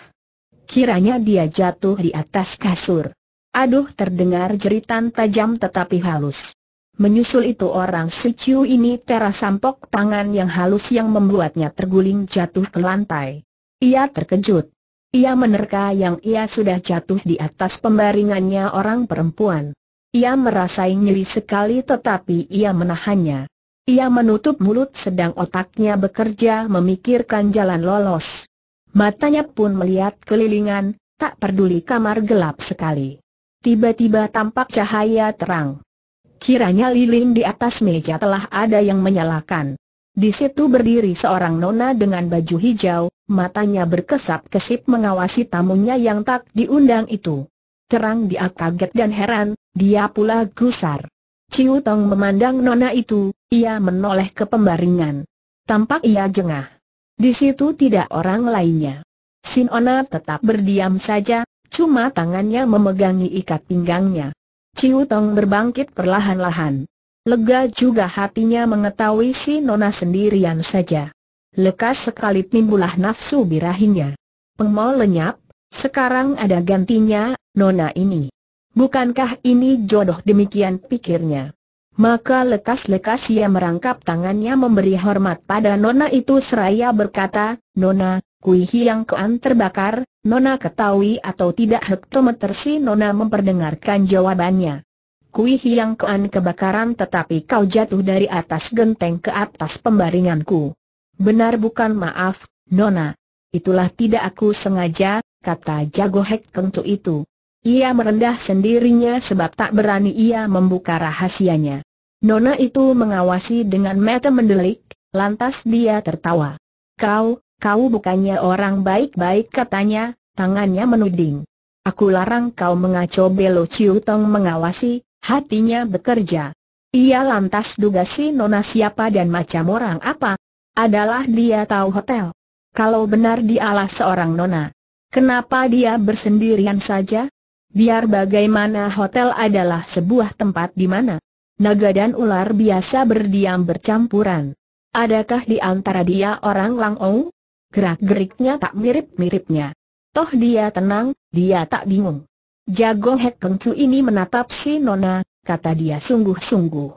Kiranya dia jatuh di atas kasur. Aduh terdengar jeritan tajam tetapi halus. Menyusul itu orang Siciu ini terasampok tangan yang halus yang membuatnya terguling jatuh ke lantai. Ia terkejut. Ia menerka yang ia sudah jatuh di atas pembaringannya orang perempuan. Ia merasa nyeri sekali tetapi ia menahannya. Ia menutup mulut sedang otaknya bekerja memikirkan jalan lolos. Matanya pun melihat kelilingan, tak peduli kamar gelap sekali. Tiba-tiba tampak cahaya terang. Kiranya lilin di atas meja telah ada yang menyalakan. Di situ berdiri seorang nona dengan baju hijau, matanya berkesap-kesip mengawasi tamunya yang tak diundang itu. Terang dia kaget dan heran, dia pula gusar. Ciu Tong memandang nona itu, ia menoleh ke pembaringan. Tampak ia jengah. Di situ tidak orang lainnya. Sinona tetap berdiam saja, cuma tangannya memegangi ikat pinggangnya. Ciu Tong berbangkit perlahan-lahan. Lega juga hatinya mengetahui si Nona sendirian saja. Lekas sekali timbulah nafsu birahinya. Pengmol lenyap, sekarang ada gantinya, Nona ini. Bukankah ini jodoh demikian pikirnya? Maka lekas-lekas ia merangkap tangannya memberi hormat pada Nona itu seraya berkata, Nona, Kui yang kean terbakar, Nona ketahui atau tidak hektometer si Nona memperdengarkan jawabannya. Kui yang kean kebakaran tetapi kau jatuh dari atas genteng ke atas pembaringanku. Benar bukan maaf, Nona. Itulah tidak aku sengaja, kata Jago Hek kentu itu. Ia merendah sendirinya sebab tak berani ia membuka rahasianya. Nona itu mengawasi dengan mata mendelik, lantas dia tertawa. Kau, kau bukannya orang baik-baik katanya, tangannya menuding. Aku larang kau mengaco Belo Ciu Tong mengawasi, hatinya bekerja. Ia lantas duga si Nona siapa dan macam orang apa. Adalah dia tahu hotel. Kalau benar dialah seorang Nona. Kenapa dia bersendirian saja? Biar bagaimana hotel adalah sebuah tempat di mana naga dan ular biasa berdiam bercampuran. Adakah di antara dia orang langong? Gerak-geriknya tak mirip-miripnya. Toh dia tenang, dia tak bingung. Jago Hek Keng ini menatap si Nona, kata dia sungguh-sungguh.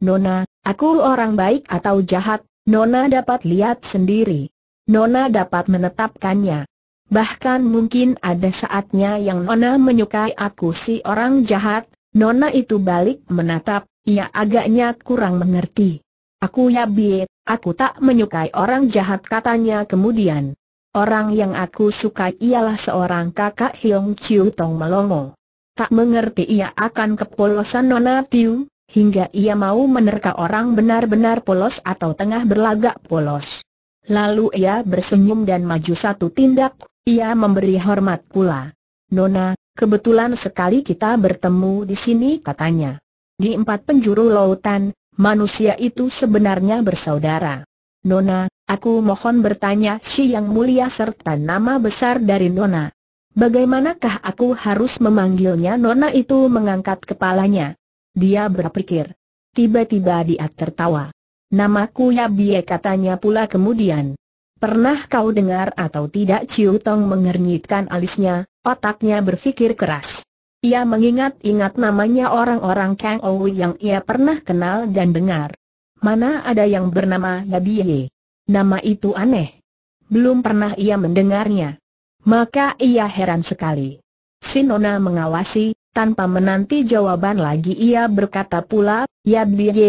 Nona, aku orang baik atau jahat, Nona dapat lihat sendiri. Nona dapat menetapkannya bahkan mungkin ada saatnya yang Nona menyukai aku si orang jahat, Nona itu balik menatap, ia agaknya kurang mengerti. Aku ya biet, aku tak menyukai orang jahat katanya kemudian. Orang yang aku sukai ialah seorang kakak Hiong Chiu Tong melongo. Tak mengerti ia akan kepolosan Nona Tiu, hingga ia mau menerka orang benar-benar polos atau tengah berlagak polos. Lalu ia bersenyum dan maju satu tindak, ia memberi hormat pula. Nona, kebetulan sekali kita bertemu di sini katanya. Di empat penjuru lautan, manusia itu sebenarnya bersaudara. Nona, aku mohon bertanya si yang mulia serta nama besar dari Nona. Bagaimanakah aku harus memanggilnya Nona itu mengangkat kepalanya. Dia berpikir. Tiba-tiba dia tertawa. Namaku Yabie katanya pula kemudian. Pernah kau dengar atau tidak Ciu Tong mengernyitkan alisnya, otaknya berfikir keras. Ia mengingat-ingat namanya orang-orang Kang Ou yang ia pernah kenal dan dengar. Mana ada yang bernama Ye? Nama itu aneh. Belum pernah ia mendengarnya. Maka ia heran sekali. Sinona mengawasi, tanpa menanti jawaban lagi ia berkata pula, Ye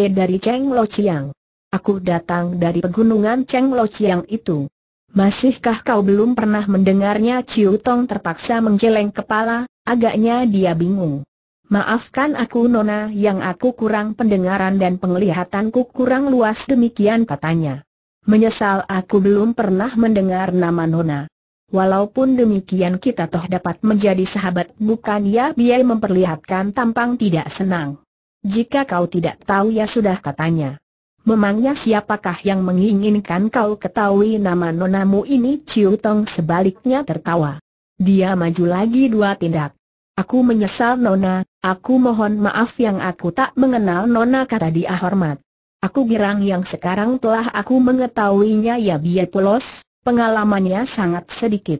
dari Cheng Lo Chiang. Aku datang dari pegunungan Cheng Lo Chiang itu. Masihkah kau belum pernah mendengarnya Ciu Tong terpaksa menggeleng kepala, agaknya dia bingung. Maafkan aku Nona yang aku kurang pendengaran dan penglihatanku kurang luas demikian katanya. Menyesal aku belum pernah mendengar nama Nona. Walaupun demikian kita toh dapat menjadi sahabat bukan ya biar memperlihatkan tampang tidak senang. Jika kau tidak tahu ya sudah katanya. Memangnya siapakah yang menginginkan kau ketahui nama nonamu ini? Ciu Tong sebaliknya tertawa. Dia maju lagi dua tindak. Aku menyesal Nona, aku mohon maaf yang aku tak mengenal Nona kata dia hormat. Aku girang yang sekarang telah aku mengetahuinya ya biar pulos, pengalamannya sangat sedikit.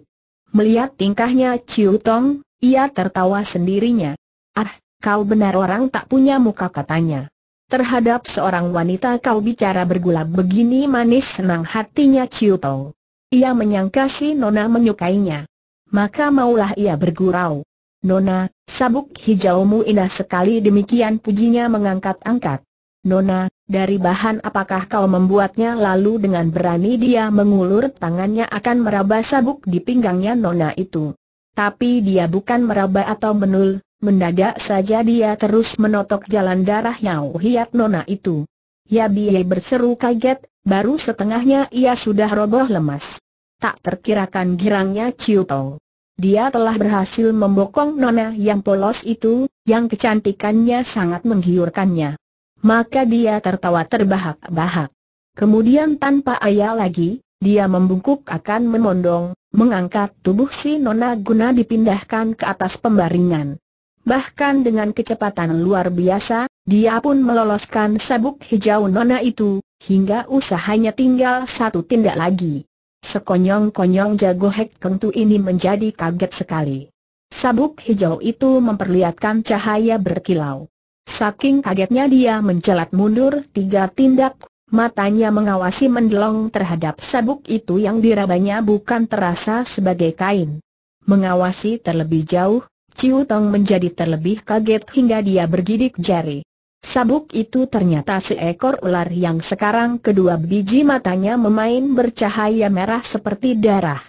Melihat tingkahnya Ciu Tong, ia tertawa sendirinya. Ah, kau benar orang tak punya muka katanya. Terhadap seorang wanita kau bicara bergulap begini manis senang hatinya Ciu Tau. Ia menyangka si Nona menyukainya. Maka maulah ia bergurau. Nona, sabuk hijaumu indah sekali demikian pujinya mengangkat-angkat. Nona, dari bahan apakah kau membuatnya lalu dengan berani dia mengulur tangannya akan meraba sabuk di pinggangnya Nona itu. Tapi dia bukan meraba atau menul, Mendadak saja dia terus menotok jalan darah Yao Hiat Nona itu. Ya Bie berseru kaget, baru setengahnya ia sudah roboh lemas. Tak terkirakan girangnya Ciu Tong. Dia telah berhasil membokong Nona yang polos itu, yang kecantikannya sangat menggiurkannya. Maka dia tertawa terbahak-bahak. Kemudian tanpa ayah lagi, dia membungkuk akan memondong, mengangkat tubuh si Nona guna dipindahkan ke atas pembaringan. Bahkan dengan kecepatan luar biasa, dia pun meloloskan sabuk hijau nona itu, hingga usahanya tinggal satu tindak lagi. Sekonyong-konyong jago Hek kentu ini menjadi kaget sekali. Sabuk hijau itu memperlihatkan cahaya berkilau. Saking kagetnya dia mencelat mundur tiga tindak, matanya mengawasi mendelong terhadap sabuk itu yang dirabanya bukan terasa sebagai kain. Mengawasi terlebih jauh, Ciu Tong menjadi terlebih kaget hingga dia bergidik jari. Sabuk itu ternyata seekor ular yang sekarang kedua biji matanya memain bercahaya merah seperti darah.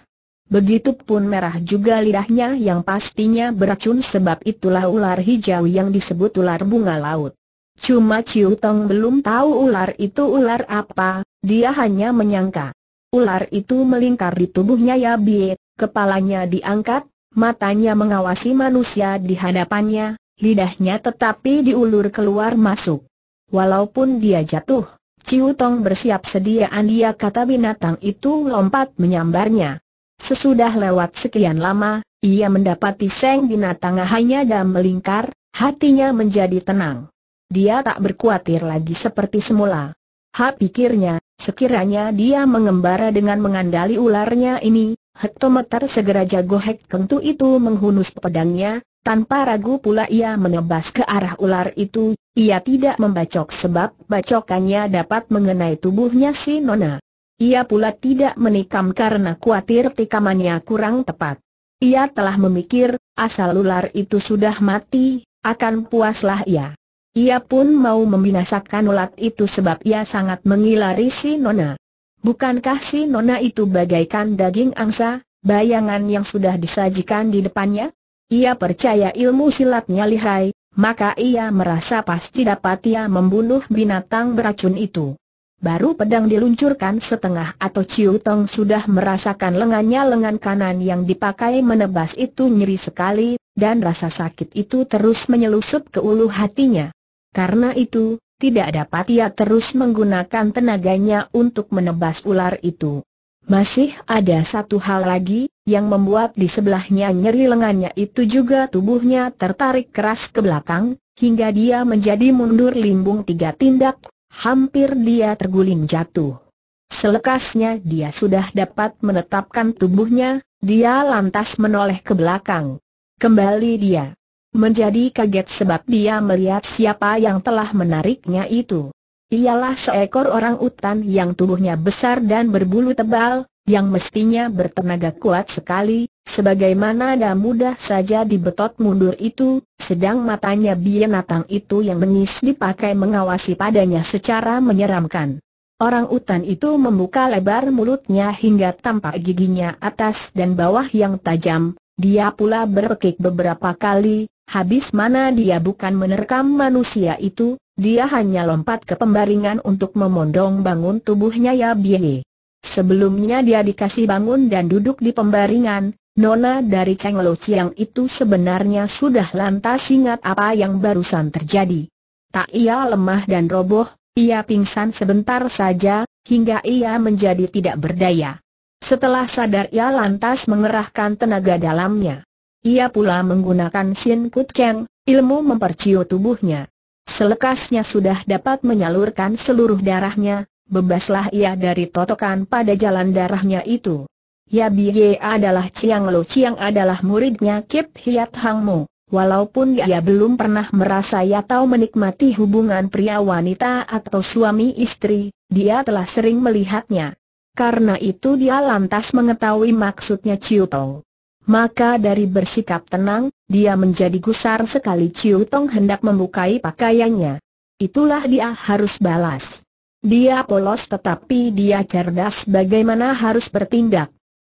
Begitupun merah juga lidahnya yang pastinya beracun sebab itulah ular hijau yang disebut ular bunga laut. Cuma Ciu Tong belum tahu ular itu ular apa, dia hanya menyangka. Ular itu melingkar di tubuhnya ya biet, kepalanya diangkat, matanya mengawasi manusia di hadapannya, lidahnya tetapi diulur keluar masuk. Walaupun dia jatuh, Ciu Tong bersiap sedia dia kata binatang itu lompat menyambarnya. Sesudah lewat sekian lama, ia mendapati seng binatang hanya dalam melingkar, hatinya menjadi tenang. Dia tak berkuatir lagi seperti semula. Ha pikirnya, sekiranya dia mengembara dengan mengandali ularnya ini, Hektometer segera jago Hek Kengtu itu menghunus pedangnya, tanpa ragu pula ia menebas ke arah ular itu, ia tidak membacok sebab bacokannya dapat mengenai tubuhnya si Nona. Ia pula tidak menikam karena khawatir tikamannya kurang tepat. Ia telah memikir, asal ular itu sudah mati, akan puaslah ia. Ia pun mau membinasakan ulat itu sebab ia sangat mengilari si Nona. Bukankah si nona itu bagaikan daging angsa, bayangan yang sudah disajikan di depannya? Ia percaya ilmu silatnya lihai, maka ia merasa pasti dapat ia membunuh binatang beracun itu. Baru pedang diluncurkan setengah atau Ciu Tong sudah merasakan lengannya lengan kanan yang dipakai menebas itu nyeri sekali, dan rasa sakit itu terus menyelusup ke ulu hatinya. Karena itu, tidak dapat ia terus menggunakan tenaganya untuk menebas ular itu. Masih ada satu hal lagi, yang membuat di sebelahnya nyeri lengannya itu juga tubuhnya tertarik keras ke belakang, hingga dia menjadi mundur limbung tiga tindak, hampir dia terguling jatuh. Selekasnya dia sudah dapat menetapkan tubuhnya, dia lantas menoleh ke belakang. Kembali dia menjadi kaget sebab dia melihat siapa yang telah menariknya itu. Ialah seekor orang utan yang tubuhnya besar dan berbulu tebal, yang mestinya bertenaga kuat sekali, sebagaimana ada mudah saja dibetot mundur itu, sedang matanya binatang itu yang mengis dipakai mengawasi padanya secara menyeramkan. Orang utan itu membuka lebar mulutnya hingga tampak giginya atas dan bawah yang tajam, dia pula berkekik beberapa kali, Habis mana dia bukan menerkam manusia itu, dia hanya lompat ke pembaringan untuk memondong bangun tubuhnya ya biye. Sebelumnya dia dikasih bangun dan duduk di pembaringan, Nona dari Cheng Lo Chiang itu sebenarnya sudah lantas ingat apa yang barusan terjadi. Tak ia lemah dan roboh, ia pingsan sebentar saja, hingga ia menjadi tidak berdaya. Setelah sadar ia lantas mengerahkan tenaga dalamnya. Ia pula menggunakan sin Kut Keng, ilmu memperciu tubuhnya. Selekasnya sudah dapat menyalurkan seluruh darahnya, bebaslah ia dari totokan pada jalan darahnya itu. Ya Biye adalah Chiang Lo Chiang adalah muridnya Kip Hiat Hang Mo. Walaupun ia belum pernah merasa ia tahu menikmati hubungan pria wanita atau suami istri, dia telah sering melihatnya. Karena itu dia lantas mengetahui maksudnya Ciu Tau. Maka dari bersikap tenang, dia menjadi gusar sekali Ciu Tong hendak membukai pakaiannya. Itulah dia harus balas. Dia polos tetapi dia cerdas bagaimana harus bertindak.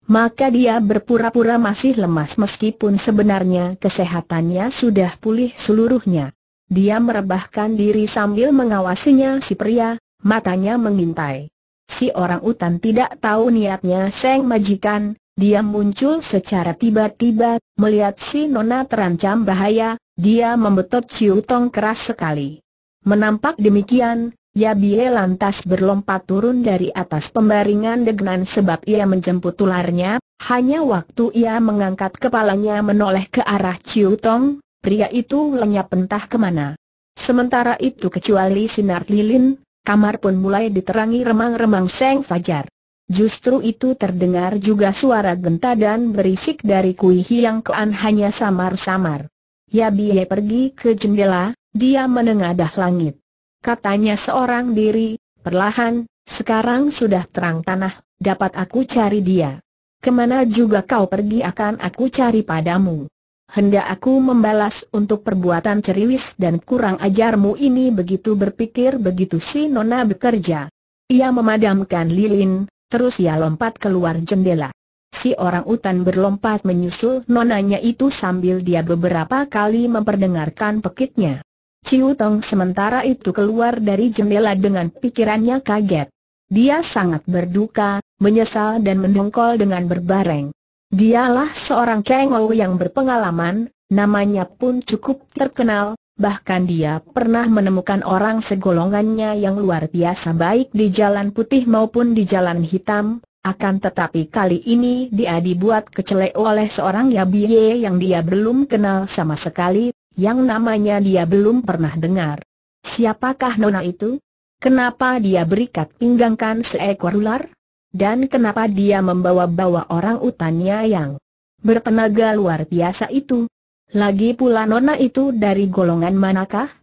Maka dia berpura-pura masih lemas meskipun sebenarnya kesehatannya sudah pulih seluruhnya. Dia merebahkan diri sambil mengawasinya si pria, matanya mengintai. Si orang utan tidak tahu niatnya Seng Majikan, dia muncul secara tiba-tiba, melihat si Nona terancam bahaya, dia membetot Ciu Tong keras sekali. Menampak demikian, Yabie lantas berlompat turun dari atas pembaringan degenan sebab ia menjemput ularnya, hanya waktu ia mengangkat kepalanya menoleh ke arah Ciu Tong, pria itu lenyap entah kemana. Sementara itu kecuali sinar lilin, kamar pun mulai diterangi remang-remang seng fajar. Justru itu terdengar juga suara genta dan berisik dari Kui Hiang Kuan hanya samar-samar. Ya biye pergi ke jendela, dia menengadah langit. Katanya seorang diri, perlahan, sekarang sudah terang tanah, dapat aku cari dia. Kemana juga kau pergi akan aku cari padamu. Hendak aku membalas untuk perbuatan ceriwis dan kurang ajarmu ini begitu berpikir begitu si Nona bekerja. Ia memadamkan lilin, Terus ia lompat keluar jendela. Si orang utan berlompat menyusul nonanya itu sambil dia beberapa kali memperdengarkan pekitnya. Ciu Tong sementara itu keluar dari jendela dengan pikirannya kaget. Dia sangat berduka, menyesal dan mendongkol dengan berbareng. Dialah seorang kengol yang berpengalaman, namanya pun cukup terkenal, Bahkan dia pernah menemukan orang segolongannya yang luar biasa baik di jalan putih maupun di jalan hitam, akan tetapi kali ini dia dibuat kecelek oleh seorang Yabie yang dia belum kenal sama sekali, yang namanya dia belum pernah dengar. Siapakah Nona itu? Kenapa dia berikat pinggangkan seekor ular? Dan kenapa dia membawa-bawa orang utannya yang bertenaga luar biasa itu? Lagi pula nona itu dari golongan manakah?